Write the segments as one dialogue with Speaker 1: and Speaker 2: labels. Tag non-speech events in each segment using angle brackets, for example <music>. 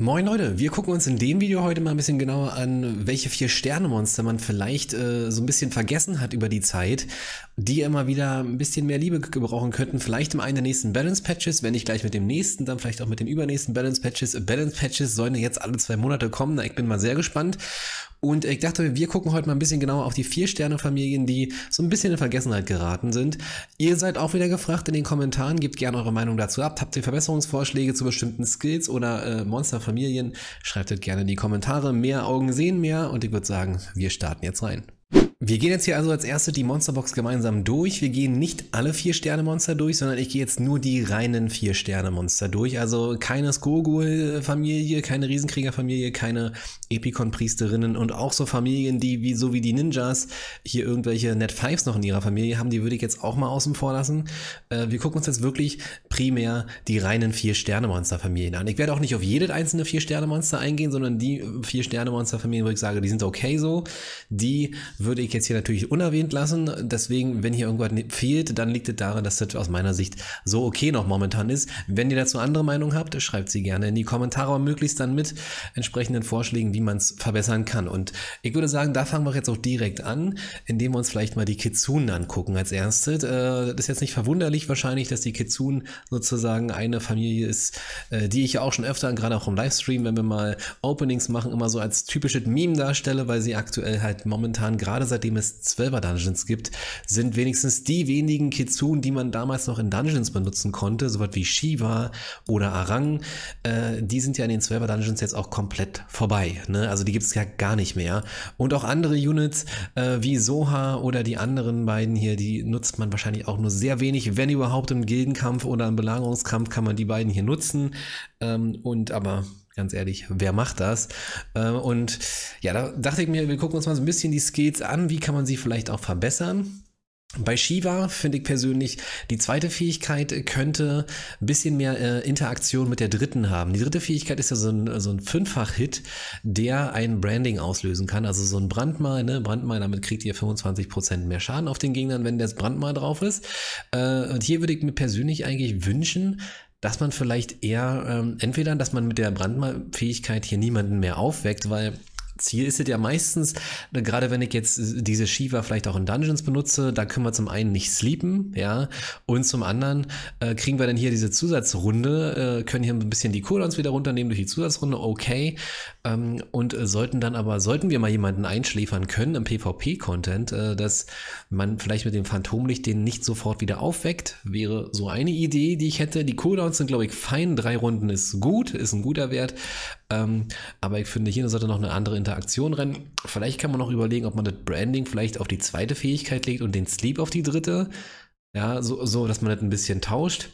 Speaker 1: Moin Leute, wir gucken uns in dem Video heute mal ein bisschen genauer an, welche vier Sterne-Monster man vielleicht äh, so ein bisschen vergessen hat über die Zeit, die immer wieder ein bisschen mehr Liebe gebrauchen könnten. Vielleicht im einen der nächsten Balance-Patches, wenn nicht gleich mit dem nächsten, dann vielleicht auch mit den übernächsten Balance-Patches. Balance-Patches sollen jetzt alle zwei Monate kommen, ich bin mal sehr gespannt. Und ich dachte, wir gucken heute mal ein bisschen genauer auf die Vier-Sterne-Familien, die so ein bisschen in Vergessenheit geraten sind. Ihr seid auch wieder gefragt in den Kommentaren, gebt gerne eure Meinung dazu ab. Habt ihr Verbesserungsvorschläge zu bestimmten Skills oder äh, Monster-Familien? Schreibt es gerne in die Kommentare. Mehr Augen sehen mehr und ich würde sagen, wir starten jetzt rein. Wir gehen jetzt hier also als erste die Monsterbox gemeinsam durch. Wir gehen nicht alle vier sterne monster durch, sondern ich gehe jetzt nur die reinen vier sterne monster durch. Also keine Skogul-Familie, keine Riesenkrieger-Familie, keine Epikon-Priesterinnen und auch so Familien, die wie so wie die Ninjas hier irgendwelche Net Fives noch in ihrer Familie haben, die würde ich jetzt auch mal außen vor lassen. Äh, wir gucken uns jetzt wirklich primär die reinen vier sterne monster familien an. Ich werde auch nicht auf jedes einzelne vier sterne monster eingehen, sondern die vier sterne monster familien wo ich sage, die sind okay so, die würde ich jetzt jetzt hier natürlich unerwähnt lassen. Deswegen, wenn hier irgendwas fehlt, dann liegt es daran, dass das aus meiner Sicht so okay noch momentan ist. Wenn ihr dazu andere Meinung habt, schreibt sie gerne in die Kommentare und möglichst dann mit entsprechenden Vorschlägen, wie man es verbessern kann. Und ich würde sagen, da fangen wir jetzt auch direkt an, indem wir uns vielleicht mal die Kitsunen angucken als erstes. Äh, das ist jetzt nicht verwunderlich wahrscheinlich, dass die Kitsunen sozusagen eine Familie ist, äh, die ich ja auch schon öfter, gerade auch im Livestream, wenn wir mal Openings machen, immer so als typisches Meme darstelle, weil sie aktuell halt momentan gerade seit seitdem es 12er Dungeons gibt, sind wenigstens die wenigen Kitsun, die man damals noch in Dungeons benutzen konnte, sowas wie Shiva oder Arang, äh, die sind ja in den 12er Dungeons jetzt auch komplett vorbei. Ne? Also die gibt es ja gar nicht mehr. Und auch andere Units äh, wie Soha oder die anderen beiden hier, die nutzt man wahrscheinlich auch nur sehr wenig, wenn überhaupt im Gildenkampf oder im Belagerungskampf kann man die beiden hier nutzen. Ähm, und aber Ganz ehrlich, wer macht das? Ähm, und ja, da dachte ich mir, wir gucken uns mal so ein bisschen die Skills an. Wie kann man sie vielleicht auch verbessern? Bei Shiva finde ich persönlich, die zweite Fähigkeit könnte ein bisschen mehr äh, Interaktion mit der dritten haben. Die dritte Fähigkeit ist ja so ein, so ein Fünffach-Hit, der ein Branding auslösen kann. Also so ein Brandmal, ne? Brandmal, damit kriegt ihr 25% mehr Schaden auf den Gegnern, wenn das Brandmal drauf ist. Äh, und hier würde ich mir persönlich eigentlich wünschen, dass man vielleicht eher ähm, entweder, dass man mit der Brandfähigkeit hier niemanden mehr aufweckt, weil Ziel ist es ja meistens, ne, gerade wenn ich jetzt äh, diese Shiva vielleicht auch in Dungeons benutze, da können wir zum einen nicht sleepen, ja, und zum anderen äh, kriegen wir dann hier diese Zusatzrunde, äh, können hier ein bisschen die Cooldowns wieder runternehmen durch die Zusatzrunde, okay, ähm, und äh, sollten dann aber, sollten wir mal jemanden einschläfern können im PvP-Content, äh, dass man vielleicht mit dem Phantomlicht den nicht sofort wieder aufweckt, wäre so eine Idee, die ich hätte. Die Cooldowns sind, glaube ich, fein, drei Runden ist gut, ist ein guter Wert, ähm, aber ich finde, hier sollte noch eine andere Interaktion Interaktion rein. Vielleicht kann man noch überlegen, ob man das Branding vielleicht auf die zweite Fähigkeit legt und den Sleep auf die dritte. Ja, so, so dass man das ein bisschen tauscht.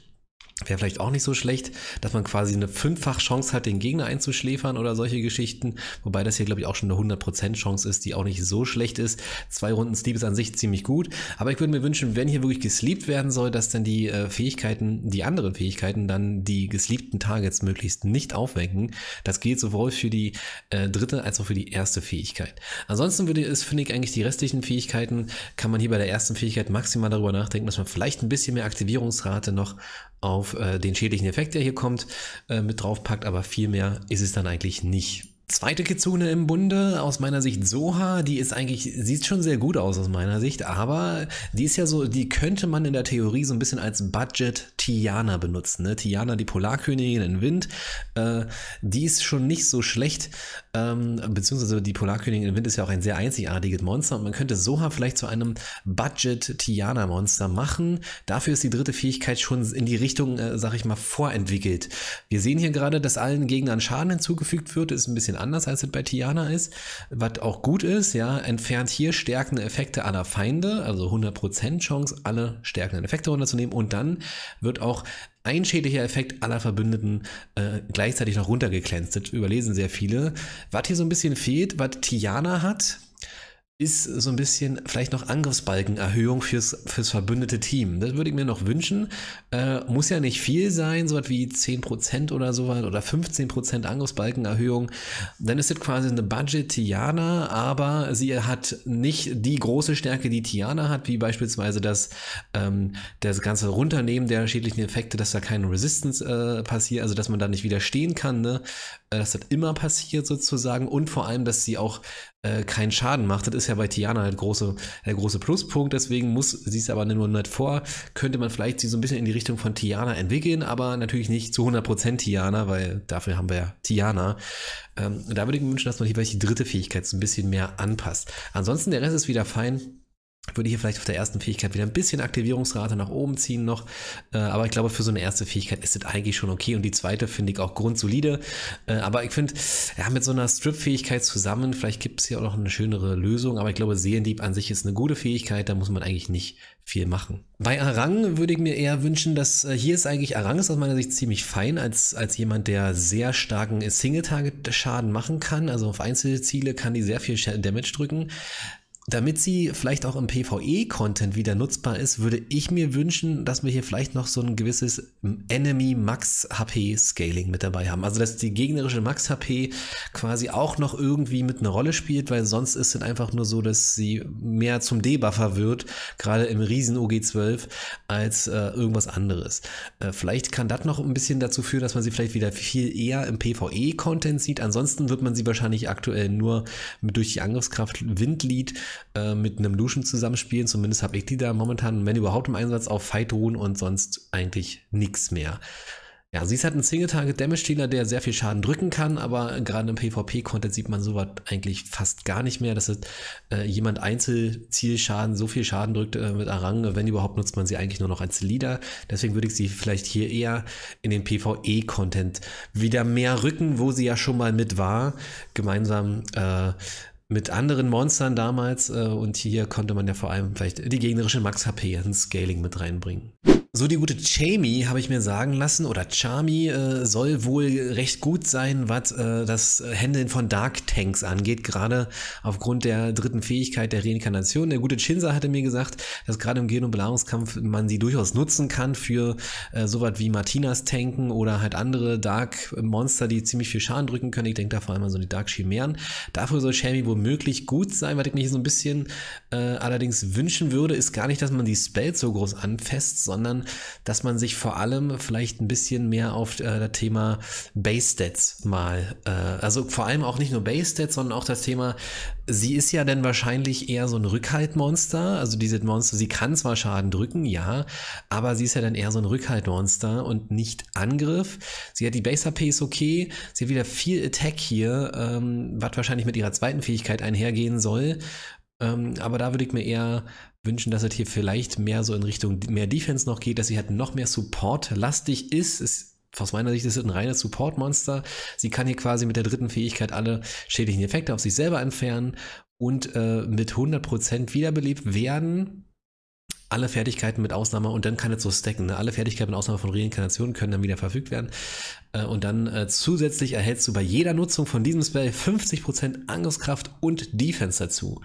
Speaker 1: Wäre vielleicht auch nicht so schlecht, dass man quasi eine fünffach Chance hat, den Gegner einzuschläfern oder solche Geschichten. Wobei das hier, glaube ich, auch schon eine 100% Chance ist, die auch nicht so schlecht ist. Zwei Runden Sleep ist an sich ziemlich gut. Aber ich würde mir wünschen, wenn hier wirklich gesleept werden soll, dass dann die äh, Fähigkeiten, die anderen Fähigkeiten dann die gesleepten Targets möglichst nicht aufwecken. Das gilt sowohl für die äh, dritte als auch für die erste Fähigkeit. Ansonsten würde es, finde ich, eigentlich die restlichen Fähigkeiten, kann man hier bei der ersten Fähigkeit maximal darüber nachdenken, dass man vielleicht ein bisschen mehr Aktivierungsrate noch auf auf äh, den schädlichen Effekt, der hier kommt, äh, mit draufpackt, aber viel mehr ist es dann eigentlich nicht. Zweite Kitsune im Bunde, aus meiner Sicht Soha, die ist eigentlich, sieht schon sehr gut aus aus meiner Sicht, aber die ist ja so, die könnte man in der Theorie so ein bisschen als Budget Tiana benutzen. Ne? Tiana, die Polarkönigin in Wind, äh, die ist schon nicht so schlecht, ähm, beziehungsweise die Polarkönigin in Wind ist ja auch ein sehr einzigartiges Monster und man könnte Soha vielleicht zu einem Budget Tiana Monster machen. Dafür ist die dritte Fähigkeit schon in die Richtung, äh, sag ich mal, vorentwickelt. Wir sehen hier gerade, dass allen Gegnern Schaden hinzugefügt wird, ist ein bisschen bisschen anders, als es bei Tiana ist. Was auch gut ist, ja, entfernt hier stärkende Effekte aller Feinde, also 100% Chance, alle stärkenden Effekte runterzunehmen. Und dann wird auch ein schädlicher Effekt aller Verbündeten äh, gleichzeitig noch runtergeklänzt. Das überlesen sehr viele. Was hier so ein bisschen fehlt, was Tiana hat, ist so ein bisschen vielleicht noch Angriffsbalkenerhöhung fürs, fürs verbündete Team. Das würde ich mir noch wünschen. Äh, muss ja nicht viel sein, so was wie 10% oder so was oder 15% Angriffsbalkenerhöhung. Dann ist das quasi eine Budget Tiana, aber sie hat nicht die große Stärke, die Tiana hat, wie beispielsweise das, ähm, das ganze Runternehmen der schädlichen Effekte, dass da keine Resistance äh, passiert, also dass man da nicht widerstehen kann, ne? Äh, dass das immer passiert sozusagen und vor allem, dass sie auch äh, keinen Schaden macht. Das ist ja bei Tiana halt große, der große Pluspunkt. Deswegen muss sie es aber nur nicht vor. Könnte man vielleicht sie so ein bisschen in die Richtung von Tiana entwickeln, aber natürlich nicht zu 100% Tiana, weil dafür haben wir ja Tiana. Ähm, da würde ich mir wünschen, dass man hier vielleicht die dritte Fähigkeit so ein bisschen mehr anpasst. Ansonsten der Rest ist wieder fein würde ich hier vielleicht auf der ersten Fähigkeit wieder ein bisschen Aktivierungsrate nach oben ziehen noch. Äh, aber ich glaube, für so eine erste Fähigkeit ist das eigentlich schon okay. Und die zweite finde ich auch grundsolide. Äh, aber ich finde, ja, mit so einer Strip-Fähigkeit zusammen, vielleicht gibt es hier auch noch eine schönere Lösung. Aber ich glaube, Seelendieb an sich ist eine gute Fähigkeit. Da muss man eigentlich nicht viel machen. Bei Arang würde ich mir eher wünschen, dass äh, hier ist eigentlich Arang ist aus meiner Sicht ziemlich fein als, als jemand, der sehr starken Single-Target-Schaden machen kann. Also auf Einzelziele kann die sehr viel Damage drücken damit sie vielleicht auch im PvE-Content wieder nutzbar ist, würde ich mir wünschen, dass wir hier vielleicht noch so ein gewisses Enemy Max HP Scaling mit dabei haben. Also, dass die gegnerische Max HP quasi auch noch irgendwie mit einer Rolle spielt, weil sonst ist es einfach nur so, dass sie mehr zum Debuffer wird, gerade im Riesen OG12, als äh, irgendwas anderes. Äh, vielleicht kann das noch ein bisschen dazu führen, dass man sie vielleicht wieder viel eher im PvE-Content sieht. Ansonsten wird man sie wahrscheinlich aktuell nur durch die Angriffskraft Windlied äh, mit einem Lucian zusammenspielen. Zumindest habe ich die da momentan, wenn überhaupt im Einsatz, auf Fight ruhen und sonst eigentlich nichts mehr. Ja, sie ist halt ein Single-Target-Damage-Dealer, der sehr viel Schaden drücken kann, aber gerade im PvP-Content sieht man sowas eigentlich fast gar nicht mehr, dass es, äh, jemand Einzelzielschaden so viel Schaden drückt äh, mit Arang. Wenn überhaupt, nutzt man sie eigentlich nur noch als Leader. Deswegen würde ich sie vielleicht hier eher in den PvE-Content wieder mehr rücken, wo sie ja schon mal mit war, gemeinsam äh, mit anderen Monstern damals. Äh, und hier konnte man ja vor allem vielleicht die gegnerische Max HP, ein Scaling mit reinbringen. So die gute Chami habe ich mir sagen lassen, oder Charmy äh, soll wohl recht gut sein, was äh, das Handeln von Dark Tanks angeht, gerade aufgrund der dritten Fähigkeit der Reinkarnation. Der gute Chinsa hatte mir gesagt, dass gerade im Gen- und Belagungskampf man sie durchaus nutzen kann für äh, sowas wie Martinas Tanken oder halt andere Dark Monster, die ziemlich viel Schaden drücken können. Ich denke da vor allem an so die Dark Chimären. Dafür soll Chami womöglich gut sein, was ich mich so ein bisschen äh, allerdings wünschen würde, ist gar nicht, dass man die Spells so groß anfasst, sondern dass man sich vor allem vielleicht ein bisschen mehr auf äh, das Thema Base Stats mal, äh, also vor allem auch nicht nur Base Stats, sondern auch das Thema, sie ist ja dann wahrscheinlich eher so ein Rückhaltmonster, also diese Monster, sie kann zwar Schaden drücken, ja, aber sie ist ja dann eher so ein Rückhaltmonster und nicht Angriff. Sie hat die Base HP ist okay, sie hat wieder viel Attack hier, ähm, was wahrscheinlich mit ihrer zweiten Fähigkeit einhergehen soll. Ähm, aber da würde ich mir eher wünschen, dass es hier vielleicht mehr so in Richtung mehr Defense noch geht, dass sie halt noch mehr Support-lastig ist. Es aus meiner Sicht ist es ein reines Support-Monster. Sie kann hier quasi mit der dritten Fähigkeit alle schädlichen Effekte auf sich selber entfernen und äh, mit 100% wiederbelebt werden. Alle Fertigkeiten mit Ausnahme und dann kann es so stacken. Ne? Alle Fertigkeiten mit Ausnahme von Reinkarnationen können dann wieder verfügt werden. Äh, und dann äh, zusätzlich erhältst du bei jeder Nutzung von diesem Spell 50% Angriffskraft und Defense dazu.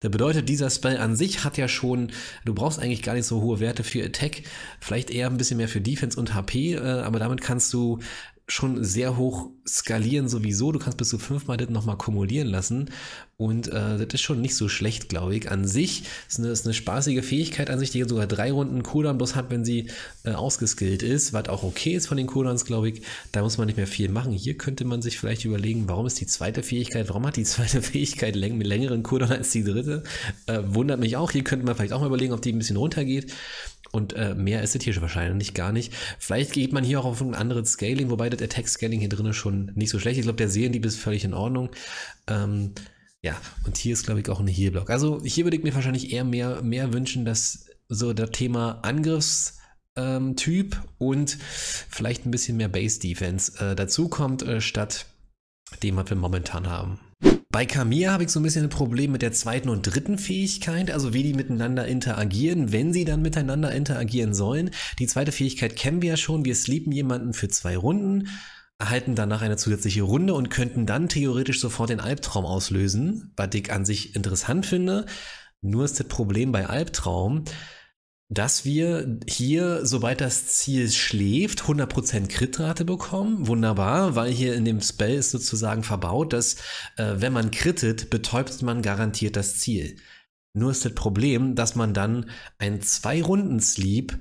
Speaker 1: Das bedeutet, dieser Spell an sich hat ja schon, du brauchst eigentlich gar nicht so hohe Werte für Attack, vielleicht eher ein bisschen mehr für Defense und HP, äh, aber damit kannst du schon sehr hoch skalieren sowieso. Du kannst bis zu fünfmal das nochmal kumulieren lassen. Und äh, das ist schon nicht so schlecht, glaube ich. An sich ist eine, ist eine spaßige Fähigkeit an sich, die sogar drei Runden Cooldown bloß hat, wenn sie äh, ausgeskillt ist, was auch okay ist von den Cooldowns, glaube ich. Da muss man nicht mehr viel machen. Hier könnte man sich vielleicht überlegen, warum ist die zweite Fähigkeit, warum hat die <laughs> zweite Fähigkeit läng mit längeren Cooldown als die dritte? Äh, wundert mich auch. Hier könnte man vielleicht auch mal überlegen, ob die ein bisschen runtergeht. Und äh, mehr ist es hier wahrscheinlich gar nicht. Vielleicht geht man hier auch auf ein anderes Scaling, wobei das Attack-Scaling hier drin schon nicht so schlecht. ist. Ich glaube, der Seelendieb ist völlig in Ordnung. Ähm, ja, und hier ist, glaube ich, auch ein Heal-Block. Also hier würde ich mir wahrscheinlich eher mehr, mehr wünschen, dass so das Thema Angriffs- ähm, Typ und vielleicht ein bisschen mehr Base Defense äh, dazu äh, statt dem, was wir momentan haben. Bei Kamiya habe ich so ein bisschen ein Problem mit der zweiten und dritten Fähigkeit, also wie die miteinander interagieren, wenn sie dann miteinander interagieren sollen. Die zweite Fähigkeit kennen wir ja schon, wir sleepen jemanden für zwei Runden erhalten danach eine zusätzliche Runde und könnten dann theoretisch sofort den Albtraum auslösen, was ich an sich interessant finde. Nur ist das Problem bei Albtraum, dass wir hier, sobald das Ziel schläft, 100% Kritrate bekommen. Wunderbar, weil hier in dem Spell ist sozusagen verbaut, dass äh, wenn man krittet, betäubt man garantiert das Ziel. Nur ist das Problem, dass man dann ein Zwei-Runden-Sleep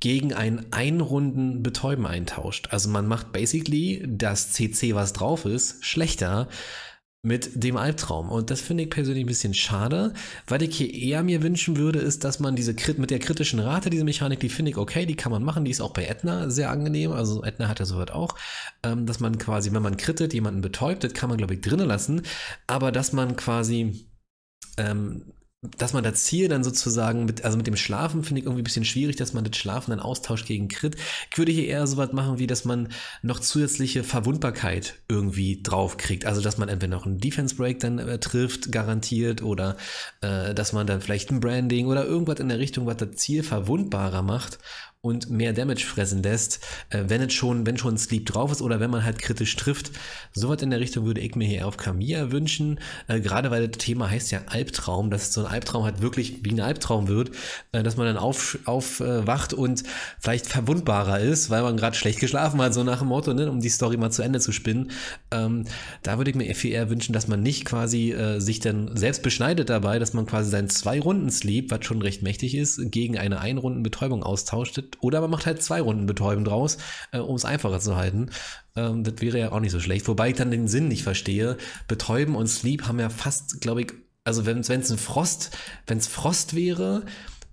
Speaker 1: gegen einen Ein-Runden-Betäuben eintauscht. Also man macht basically das CC, was drauf ist, schlechter, mit dem Albtraum. Und das finde ich persönlich ein bisschen schade. Was ich hier eher mir wünschen würde, ist, dass man diese Krit mit der kritischen Rate, diese Mechanik, die finde ich okay, die kann man machen, die ist auch bei Edna sehr angenehm. Also Edna hat ja sowas auch, ähm, dass man quasi, wenn man kritet, jemanden betäubt, das kann man, glaube ich, drinnen lassen. Aber dass man quasi ähm, dass man das Ziel dann sozusagen mit, also mit dem Schlafen finde ich irgendwie ein bisschen schwierig, dass man das Schlafen dann austauscht gegen Crit. Ich würde hier eher so was machen, wie dass man noch zusätzliche Verwundbarkeit irgendwie drauf kriegt. Also, dass man entweder noch einen Defense Break dann äh, trifft, garantiert, oder äh, dass man dann vielleicht ein Branding oder irgendwas in der Richtung, was das Ziel verwundbarer macht und mehr Damage fressen lässt, äh, wenn es schon, wenn schon Sleep drauf ist oder wenn man halt kritisch trifft. Sowas in der Richtung würde ich mir hier auf Kamiya wünschen, äh, gerade weil das Thema heißt ja Albtraum, dass so ein Albtraum halt wirklich wie ein Albtraum wird, äh, dass man dann aufwacht auf, äh, und vielleicht verwundbarer ist, weil man gerade schlecht geschlafen hat, so nach dem Motto, ne, um die Story mal zu Ende zu spinnen. Ähm, da würde ich mir viel eher wünschen, dass man nicht quasi äh, sich dann selbst beschneidet dabei, dass man quasi seinen zwei Runden Sleep, was schon recht mächtig ist, gegen eine Einrunden Betäubung austauscht oder man macht halt zwei Runden Betäuben draus, äh, um es einfacher zu halten. Ähm, das wäre ja auch nicht so schlecht. Wobei ich dann den Sinn nicht verstehe. Betäuben und Sleep haben ja fast, glaube ich, also wenn es ein Frost, wenn es Frost wäre,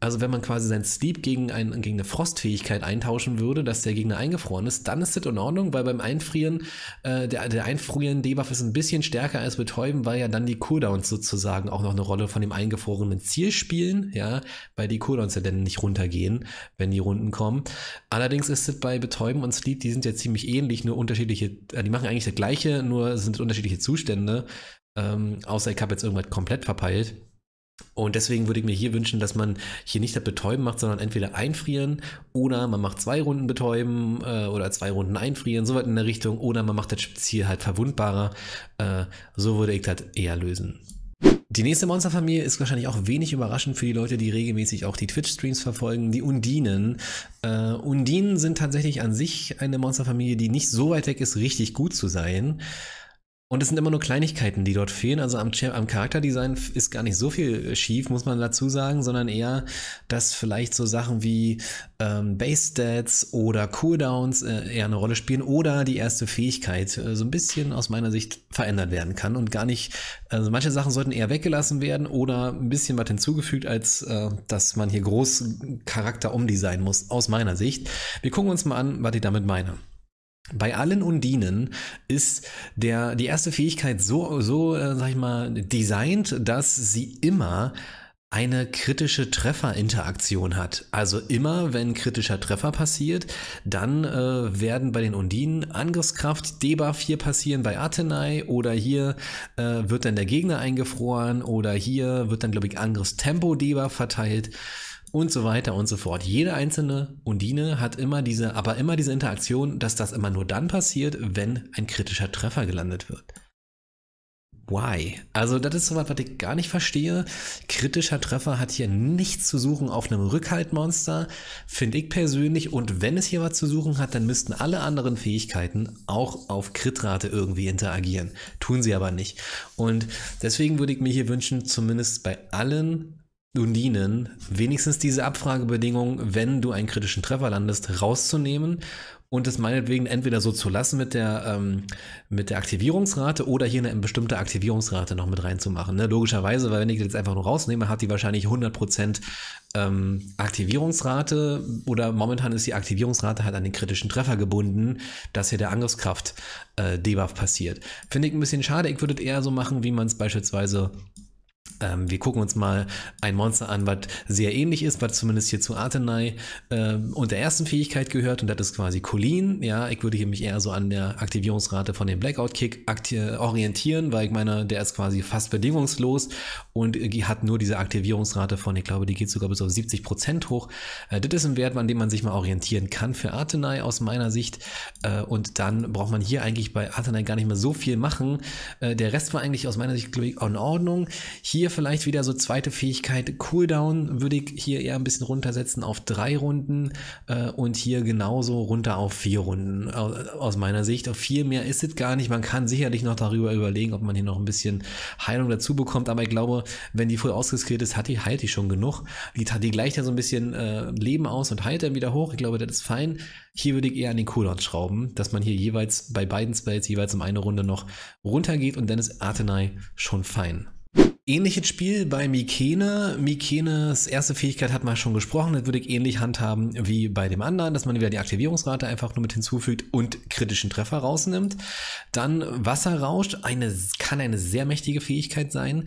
Speaker 1: also wenn man quasi sein Sleep gegen, ein, gegen eine Frostfähigkeit eintauschen würde, dass der Gegner eingefroren ist, dann ist das in Ordnung, weil beim Einfrieren, äh, der, der einfrierende Debuff ist ein bisschen stärker als Betäuben, weil ja dann die Cooldowns sozusagen auch noch eine Rolle von dem eingefrorenen Ziel spielen, ja, weil die Cooldowns ja dann nicht runtergehen, wenn die Runden kommen. Allerdings ist es bei Betäuben und Sleep, die sind ja ziemlich ähnlich, nur unterschiedliche, äh, die machen eigentlich das gleiche, nur sind unterschiedliche Zustände, ähm, außer ich habe jetzt irgendwas komplett verpeilt. Und deswegen würde ich mir hier wünschen, dass man hier nicht das Betäuben macht, sondern entweder einfrieren oder man macht zwei Runden Betäuben äh, oder zwei Runden einfrieren, so weit in der Richtung, oder man macht das Ziel halt verwundbarer. Äh, so würde ich das eher lösen. Die nächste Monsterfamilie ist wahrscheinlich auch wenig überraschend für die Leute, die regelmäßig auch die Twitch-Streams verfolgen, die Undinen. Äh, Undinen sind tatsächlich an sich eine Monsterfamilie, die nicht so weit weg ist, richtig gut zu sein. Und es sind immer nur Kleinigkeiten, die dort fehlen. Also am, am, Charakterdesign ist gar nicht so viel äh, schief, muss man dazu sagen, sondern eher, dass vielleicht so Sachen wie ähm, Base-Stats oder Cooldowns äh, eher eine Rolle spielen oder die erste Fähigkeit äh, so ein bisschen aus meiner Sicht verändert werden kann und gar nicht, also manche Sachen sollten eher weggelassen werden oder ein bisschen was hinzugefügt, als äh, dass man hier groß Charakter umdesignen muss, aus meiner Sicht. Wir gucken uns mal an, was ich damit meine. Bei allen Undinen ist der, die erste Fähigkeit so, so äh, sag ich mal, designt, dass sie immer eine kritische Trefferinteraktion hat. Also immer, wenn kritischer Treffer passiert, dann äh, werden bei den Undinen Angriffskraft Debuff hier passieren bei Athenai oder hier äh, wird dann der Gegner eingefroren oder hier wird dann, glaube ich, Angriffstempo Debuff verteilt und so weiter und so fort. Jede einzelne Undine hat immer diese, aber immer diese Interaktion, dass das immer nur dann passiert, wenn ein kritischer Treffer gelandet wird. Why? Also, das ist sowas, was ich gar nicht verstehe. Kritischer Treffer hat hier nichts zu suchen auf einem Rückhaltmonster, finde ich persönlich. Und wenn es hier was zu suchen hat, dann müssten alle anderen Fähigkeiten auch auf Kritrate irgendwie interagieren. Tun sie aber nicht. Und deswegen würde ich mir hier wünschen, zumindest bei allen Undinen, wenigstens diese Abfragebedingung, wenn du einen kritischen Treffer landest, rauszunehmen und es meinetwegen entweder so zu lassen mit der, ähm, mit der Aktivierungsrate oder hier eine bestimmte Aktivierungsrate noch mit reinzumachen. Ne? Logischerweise, weil wenn ich das jetzt einfach nur rausnehme, hat die wahrscheinlich 100% ähm, Aktivierungsrate oder momentan ist die Aktivierungsrate halt an den kritischen Treffer gebunden, dass hier der Angriffskraft äh, debuff passiert. Finde ich ein bisschen schade. Ich würde es eher so machen, wie man es beispielsweise ähm, wir gucken uns mal ein Monster an, was sehr ähnlich ist, was zumindest hier zu Artenai äh, der ersten Fähigkeit gehört und das ist quasi Colleen. Ja, ich würde hier mich eher so an der Aktivierungsrate von dem Blackout-Kick orientieren, weil ich meine, der ist quasi fast bedingungslos und äh, hat nur diese Aktivierungsrate von, ich glaube, die geht sogar bis auf 70 Prozent hoch. Äh, das ist ein Wert, an dem man sich mal orientieren kann für Artenai aus meiner Sicht äh, und dann braucht man hier eigentlich bei Artenai gar nicht mehr so viel machen. Äh, der Rest war eigentlich aus meiner Sicht, glaube ich, in Ordnung. Hier vielleicht wieder so zweite Fähigkeit Cooldown würde ich hier eher ein bisschen runtersetzen auf drei Runden äh, und hier genauso runter auf vier Runden aus, aus meiner Sicht. Auf viel mehr ist es gar nicht. Man kann sicherlich noch darüber überlegen, ob man hier noch ein bisschen Heilung dazu bekommt, aber ich glaube, wenn die voll ausgeskillt ist, hat die, heilt die schon genug. Die, die gleicht ja so ein bisschen äh, Leben aus und heilt dann wieder hoch. Ich glaube, das ist fein. Hier würde ich eher an den Cooldown schrauben, dass man hier jeweils bei beiden Spells jeweils um eine Runde noch runtergeht und dann ist Artenai schon fein. Ähnliches Spiel bei Mikene. Mikenes erste Fähigkeit hat man schon gesprochen. Das würde ich ähnlich handhaben wie bei dem anderen, dass man wieder die Aktivierungsrate einfach nur mit hinzufügt und kritischen Treffer rausnimmt. Dann Wasserrausch. Eine, kann eine sehr mächtige Fähigkeit sein.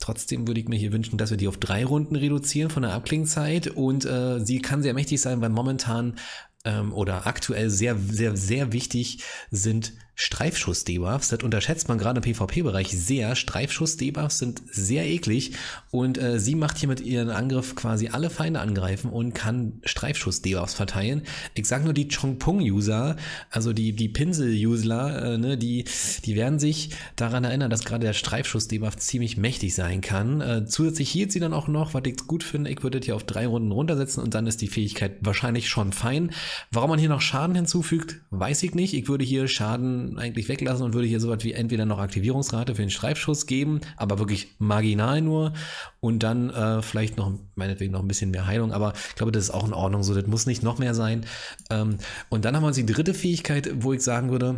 Speaker 1: Trotzdem würde ich mir hier wünschen, dass wir die auf drei Runden reduzieren von der Abklingzeit. Und äh, sie kann sehr mächtig sein, weil momentan ähm, oder aktuell sehr, sehr, sehr wichtig sind Streifschuss-Debuffs. Das unterschätzt man gerade im PvP-Bereich sehr. Streifschuss-Debuffs sind sehr eklig und äh, sie macht hier mit ihrem Angriff quasi alle Feinde angreifen und kann Streifschuss-Debuffs verteilen. Ich sag nur die chongpong user also die, die Pinsel-User, äh, ne, die, die werden sich daran erinnern, dass gerade der Streifschuss-Debuff ziemlich mächtig sein kann. Äh, zusätzlich hielt sie dann auch noch, was ich gut finde, ich würde das hier auf drei Runden runtersetzen und dann ist die Fähigkeit wahrscheinlich schon fein. Warum man hier noch Schaden hinzufügt, weiß ich nicht. Ich würde hier Schaden eigentlich weglassen und würde hier so sowas wie entweder noch Aktivierungsrate für den Streifschuss geben, aber wirklich marginal nur und dann äh, vielleicht noch, meinetwegen noch ein bisschen mehr Heilung, aber ich glaube, das ist auch in Ordnung so, das muss nicht noch mehr sein. Ähm, und dann haben wir uns die dritte Fähigkeit, wo ich sagen würde,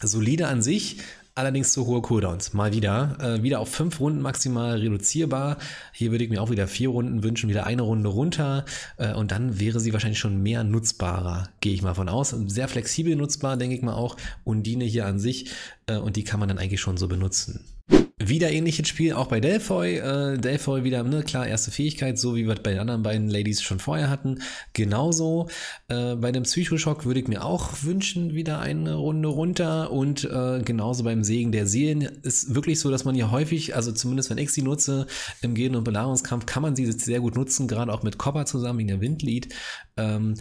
Speaker 1: solide an sich, Allerdings zu hohe Cooldowns, mal wieder. Äh, wieder auf fünf Runden maximal reduzierbar. Hier würde ich mir auch wieder vier Runden wünschen, wieder eine Runde runter. Äh, und dann wäre sie wahrscheinlich schon mehr nutzbarer, gehe ich mal von aus. Sehr flexibel nutzbar, denke ich mal auch. Undine hier an sich. Äh, und die kann man dann eigentlich schon so benutzen. Wieder ähnliches Spiel, auch bei Delphoi. Äh, Delphoy wieder, ne, klar, erste Fähigkeit, so wie wir bei den anderen beiden Ladies schon vorher hatten. Genauso. Äh, bei dem Psychoschock würde ich mir auch wünschen, wieder eine Runde runter. Und äh, genauso beim Segen der Seelen ist wirklich so, dass man hier häufig, also zumindest wenn ich sie nutze, im Gehen- und Belagerungskampf kann man sie sehr gut nutzen, gerade auch mit Copper zusammen in der Windlied. Ähm,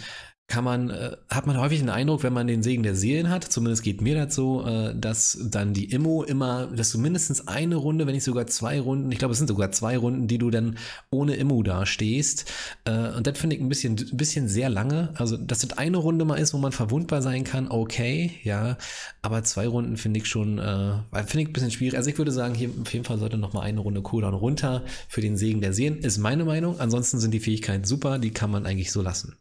Speaker 1: kann man, äh, hat man häufig den Eindruck, wenn man den Segen der Seelen hat, zumindest geht mir dazu, äh, dass dann die Immo immer, dass du mindestens eine Runde, wenn nicht sogar zwei Runden, ich glaube, es sind sogar zwei Runden, die du dann ohne Immo dastehst. Äh, und das finde ich ein bisschen, ein bisschen sehr lange. Also, dass das eine Runde mal ist, wo man verwundbar sein kann, okay, ja. Aber zwei Runden finde ich schon, äh, finde ich ein bisschen schwierig. Also, ich würde sagen, hier auf jeden Fall sollte noch mal eine Runde Cooldown runter für den Segen der Seelen, ist meine Meinung. Ansonsten sind die Fähigkeiten super, die kann man eigentlich so lassen.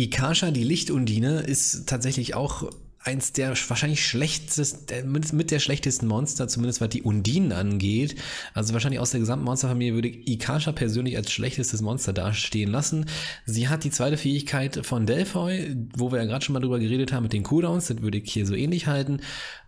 Speaker 1: Ikasha, die Lichtundine, ist tatsächlich auch eins der wahrscheinlich schlechtesten, mit der schlechtesten Monster, zumindest was die Undinen angeht. Also wahrscheinlich aus der gesamten Monsterfamilie würde Ikasha persönlich als schlechtestes Monster dastehen lassen. Sie hat die zweite Fähigkeit von Delphoi, wo wir ja gerade schon mal drüber geredet haben mit den Cooldowns, das würde ich hier so ähnlich halten.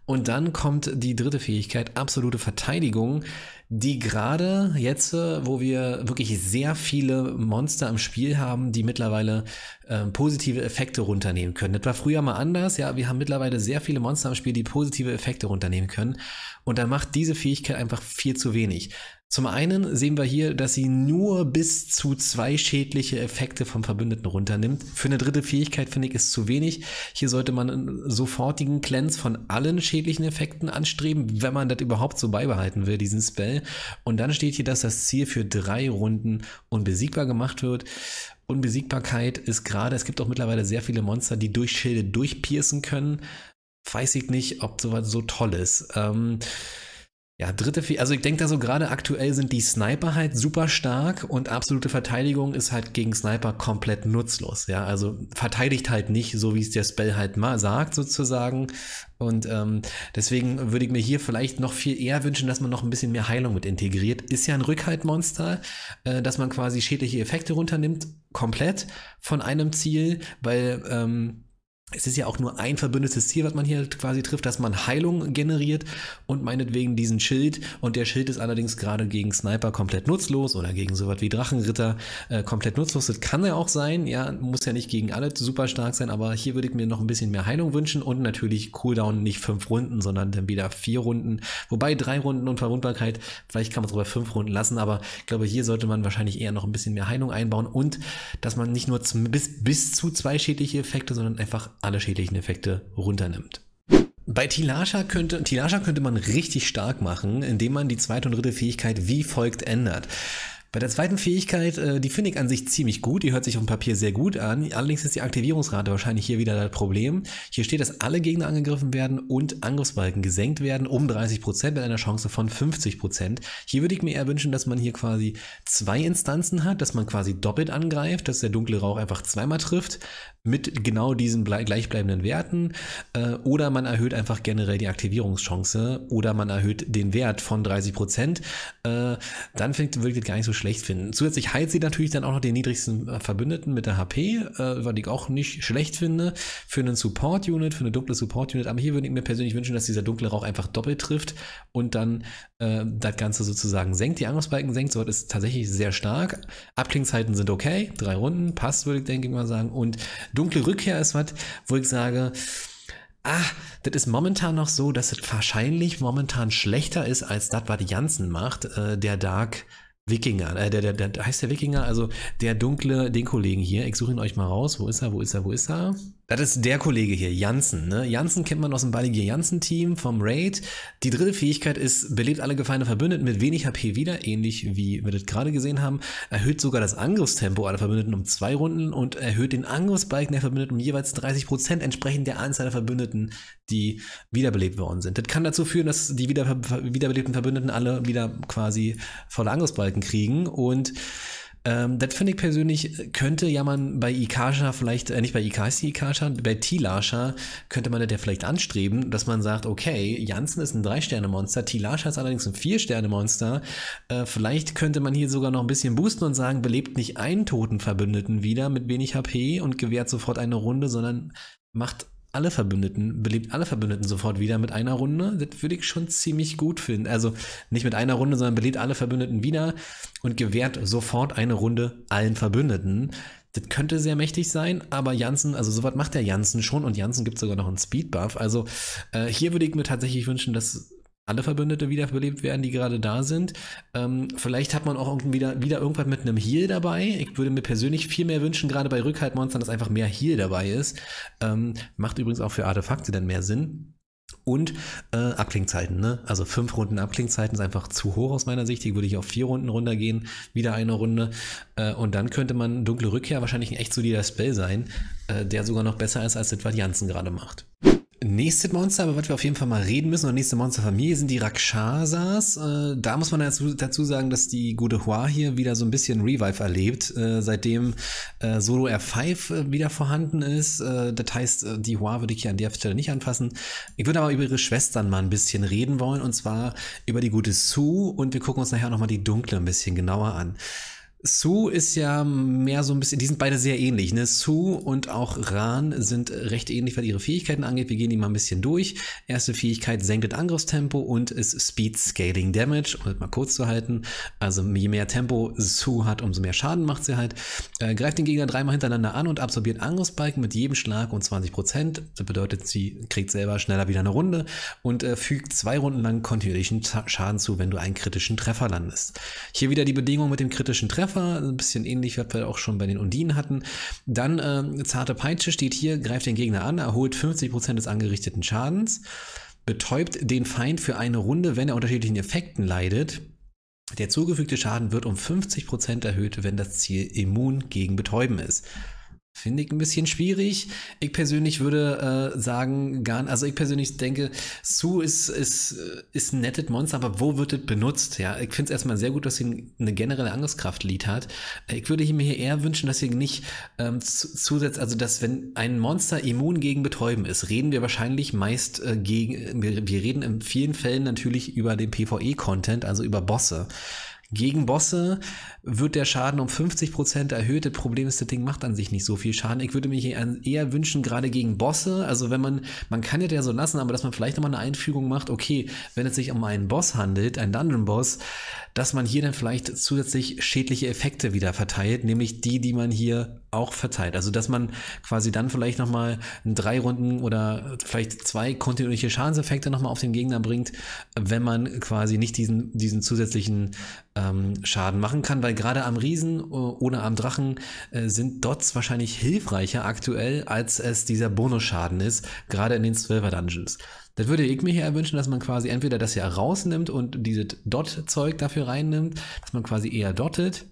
Speaker 1: Und dann kommt die dritte Fähigkeit, absolute Verteidigung die gerade jetzt, äh, wo wir wirklich sehr viele Monster im Spiel haben, die mittlerweile äh, positive Effekte runternehmen können. Das war früher mal anders, ja, wir haben mittlerweile sehr viele Monster im Spiel, die positive Effekte runternehmen können. Und dann macht diese Fähigkeit einfach viel zu wenig. Zum einen sehen wir hier, dass sie nur bis zu zwei schädliche Effekte vom Verbündeten runternimmt. Für eine dritte Fähigkeit finde ich es zu wenig. Hier sollte man einen sofortigen Cleanse von allen schädlichen Effekten anstreben, wenn man das überhaupt so beibehalten will, diesen Spell. Und dann steht hier, dass das Ziel für drei Runden unbesiegbar gemacht wird. Unbesiegbarkeit ist gerade, es gibt auch mittlerweile sehr viele Monster, die durch Schilde durchpiercen können. Weiß ich nicht, ob sowas so toll ist. Ähm, ja, dritte, also ich denke da so gerade aktuell sind die Sniper halt super stark und absolute Verteidigung ist halt gegen Sniper komplett nutzlos. Ja, also verteidigt halt nicht, so wie es der Spell halt mal sagt sozusagen. Und ähm, deswegen würde ich mir hier vielleicht noch viel eher wünschen, dass man noch ein bisschen mehr Heilung mit integriert. Ist ja ein Rückhaltmonster, äh, dass man quasi schädliche Effekte runternimmt, komplett von einem Ziel, weil ähm, es ist ja auch nur ein verbündetes Ziel, was man hier quasi trifft, dass man Heilung generiert und meinetwegen diesen Schild. Und der Schild ist allerdings gerade gegen Sniper komplett nutzlos oder gegen sowas wie Drachenritter äh, komplett nutzlos. Das kann ja auch sein, ja, muss ja nicht gegen alle super stark sein, aber hier würde ich mir noch ein bisschen mehr Heilung wünschen und natürlich Cooldown nicht fünf Runden, sondern dann wieder vier Runden. Wobei drei Runden und Verwundbarkeit, vielleicht kann man es über fünf Runden lassen, aber ich glaube, hier sollte man wahrscheinlich eher noch ein bisschen mehr Heilung einbauen und dass man nicht nur bis, bis zu zwei schädliche Effekte, sondern einfach alle schädlichen Effekte runternimmt. Bei Tilasha könnte, Tilasha könnte man richtig stark machen, indem man die zweite und dritte Fähigkeit wie folgt ändert. Bei der zweiten Fähigkeit, äh, die finde ich an sich ziemlich gut, die hört sich auf dem Papier sehr gut an. Allerdings ist die Aktivierungsrate wahrscheinlich hier wieder das Problem. Hier steht, dass alle Gegner angegriffen werden und Angriffsbalken gesenkt werden um 30% mit einer Chance von 50%. Hier würde ich mir eher wünschen, dass man hier quasi zwei Instanzen hat, dass man quasi doppelt angreift, dass der dunkle Rauch einfach zweimal trifft mit genau diesen gleichbleibenden Werten äh, oder man erhöht einfach generell die Aktivierungschance oder man erhöht den Wert von 30%. Äh, dann finde ich wirklich gar nicht so schlimm schlecht finden. Zusätzlich heilt sie natürlich dann auch noch den niedrigsten äh, Verbündeten mit der HP, äh, weil ich auch nicht schlecht finde für einen Support-Unit, für eine dunkle Support-Unit. Aber hier würde ich mir persönlich wünschen, dass dieser dunkle Rauch einfach doppelt trifft und dann äh, das Ganze sozusagen senkt. Die Angriffsbalken senkt, so ist tatsächlich sehr stark. Abklingzeiten sind okay, drei Runden, passt, würde ich denke ich mal sagen. Und dunkle Rückkehr ist was, wo ich sage, ah, das ist momentan noch so, dass es wahrscheinlich momentan schlechter ist als das, was Jansen macht, äh, der Dark Wikinger, äh, der, der, der, heißt der Wikinger, also der dunkle, den Kollegen hier. Ich suche ihn euch mal raus. Wo ist er, wo ist er, wo ist er? Das ist der Kollege hier, Janssen. Ne? Janssen kennt man aus dem Balligier Janssen-Team vom Raid. Die dritte Fähigkeit ist, belebt alle Gefeinde Verbündeten mit wenig HP wieder, ähnlich wie wir das gerade gesehen haben. Erhöht sogar das Angriffstempo aller Verbündeten um zwei Runden und erhöht den Angriffsbalken der Verbündeten um jeweils 30% entsprechend der Anzahl der Verbündeten, die wiederbelebt worden sind. Das kann dazu führen, dass die wieder, wiederbelebten Verbündeten alle wieder quasi volle Angriffsbalken kriegen und ähm, das finde ich persönlich, könnte ja man bei Ikasha vielleicht, äh, nicht bei Ika, ist die Ikasha, bei Tilasha könnte man das ja vielleicht anstreben, dass man sagt, okay, Janssen ist ein Drei-Sterne-Monster, Tilasha ist allerdings ein Vier-Sterne-Monster. Äh, vielleicht könnte man hier sogar noch ein bisschen boosten und sagen, belebt nicht einen toten Verbündeten wieder mit wenig HP und gewährt sofort eine Runde, sondern macht alle Verbündeten, belebt alle Verbündeten sofort wieder mit einer Runde. Das würde ich schon ziemlich gut finden. Also nicht mit einer Runde, sondern belebt alle Verbündeten wieder und gewährt sofort eine Runde allen Verbündeten. Das könnte sehr mächtig sein, aber Jansen, also sowas macht der Jansen schon und Jansen gibt sogar noch einen Speedbuff. Also äh, hier würde ich mir tatsächlich wünschen, dass alle Verbündete wiederbelebt werden, die gerade da sind. Ähm, vielleicht hat man auch wieder, wieder irgendwas mit einem Heal dabei. Ich würde mir persönlich viel mehr wünschen, gerade bei Rückhaltmonstern, dass einfach mehr Heal dabei ist. Ähm, macht übrigens auch für Artefakte dann mehr Sinn. Und äh, Abklingzeiten, ne? Also fünf Runden Abklingzeiten ist einfach zu hoch aus meiner Sicht. Ich würde ich auf vier Runden runtergehen, wieder eine Runde. Äh, und dann könnte man dunkle Rückkehr wahrscheinlich ein echt solider Spell sein, äh, der sogar noch besser ist, als das, was Janssen gerade macht nächste Monster, aber was wir auf jeden Fall mal reden müssen, oder nächste Monsterfamilie sind die Rakshasas. Äh, da muss man dazu, dazu sagen, dass die gute Hua hier wieder so ein bisschen Revive erlebt, äh, seitdem äh, Solo R5 äh, wieder vorhanden ist. Äh, das heißt, äh, die Hua würde ich hier an der Stelle nicht anfassen. Ich würde aber über ihre Schwestern mal ein bisschen reden wollen, und zwar über die gute Sue, und wir gucken uns nachher nochmal die dunkle ein bisschen genauer an. Sue ist ja mehr so ein bisschen, die sind beide sehr ähnlich. Ne? Sue und auch Ran sind recht ähnlich, was ihre Fähigkeiten angeht. Wir gehen die mal ein bisschen durch. Erste Fähigkeit senkt Angriffstempo und ist Speed Scaling Damage, um das mal kurz zu halten. Also je mehr Tempo Sue hat, umso mehr Schaden macht sie halt. Äh, greift den Gegner dreimal hintereinander an und absorbiert Angriffsbalken mit jedem Schlag um 20%. Das bedeutet, sie kriegt selber schneller wieder eine Runde und äh, fügt zwei Runden lang kontinuierlichen Schaden zu, wenn du einen kritischen Treffer landest. Hier wieder die Bedingung mit dem kritischen Treffer. Schärfer, ein bisschen ähnlich, was wir auch schon bei den Undinen hatten. Dann äh, zarte Peitsche steht hier, greift den Gegner an, erholt 50% des angerichteten Schadens, betäubt den Feind für eine Runde, wenn er unterschiedlichen Effekten leidet. Der zugefügte Schaden wird um 50% erhöht, wenn das Ziel immun gegen Betäuben ist. Finde ich ein bisschen schwierig. Ich persönlich würde äh, sagen, gar, also ich persönlich denke, Sue ist, ist, äh, ist ein nettes Monster, aber wo wird es benutzt? Ja, ich finde es erstmal sehr gut, dass sie eine generelle Angriffskraft-Lied hat. Ich würde mir hier eher wünschen, dass sie nicht ähm, zu, zusätzlich, also dass wenn ein Monster immun gegen Betäuben ist, reden wir wahrscheinlich meist äh, gegen, wir, wir reden in vielen Fällen natürlich über den PvE-Content, also über Bosse. Gegen Bosse wird der Schaden um 50% erhöht. Das Problem ist, das Ding macht an sich nicht so viel Schaden. Ich würde mich eher wünschen, gerade gegen Bosse, also wenn man, man kann ja ja so lassen, aber dass man vielleicht nochmal eine Einfügung macht, okay, wenn es sich um einen Boss handelt, einen Dungeon-Boss, dass man hier dann vielleicht zusätzlich schädliche Effekte wieder verteilt, nämlich die, die man hier auch verteilt. Also dass man quasi dann vielleicht nochmal drei Runden oder vielleicht zwei kontinuierliche Schadenseffekte nochmal auf den Gegner bringt, wenn man quasi nicht diesen, diesen zusätzlichen ähm, Schaden machen kann, weil gerade am Riesen äh, oder am Drachen äh, sind Dots wahrscheinlich hilfreicher aktuell, als es dieser Bonusschaden ist, gerade in den 12er Dungeons. Das würde ich mir hier erwünschen, dass man quasi entweder das hier rausnimmt und dieses Dot-Zeug dafür reinnimmt, dass man quasi eher dottet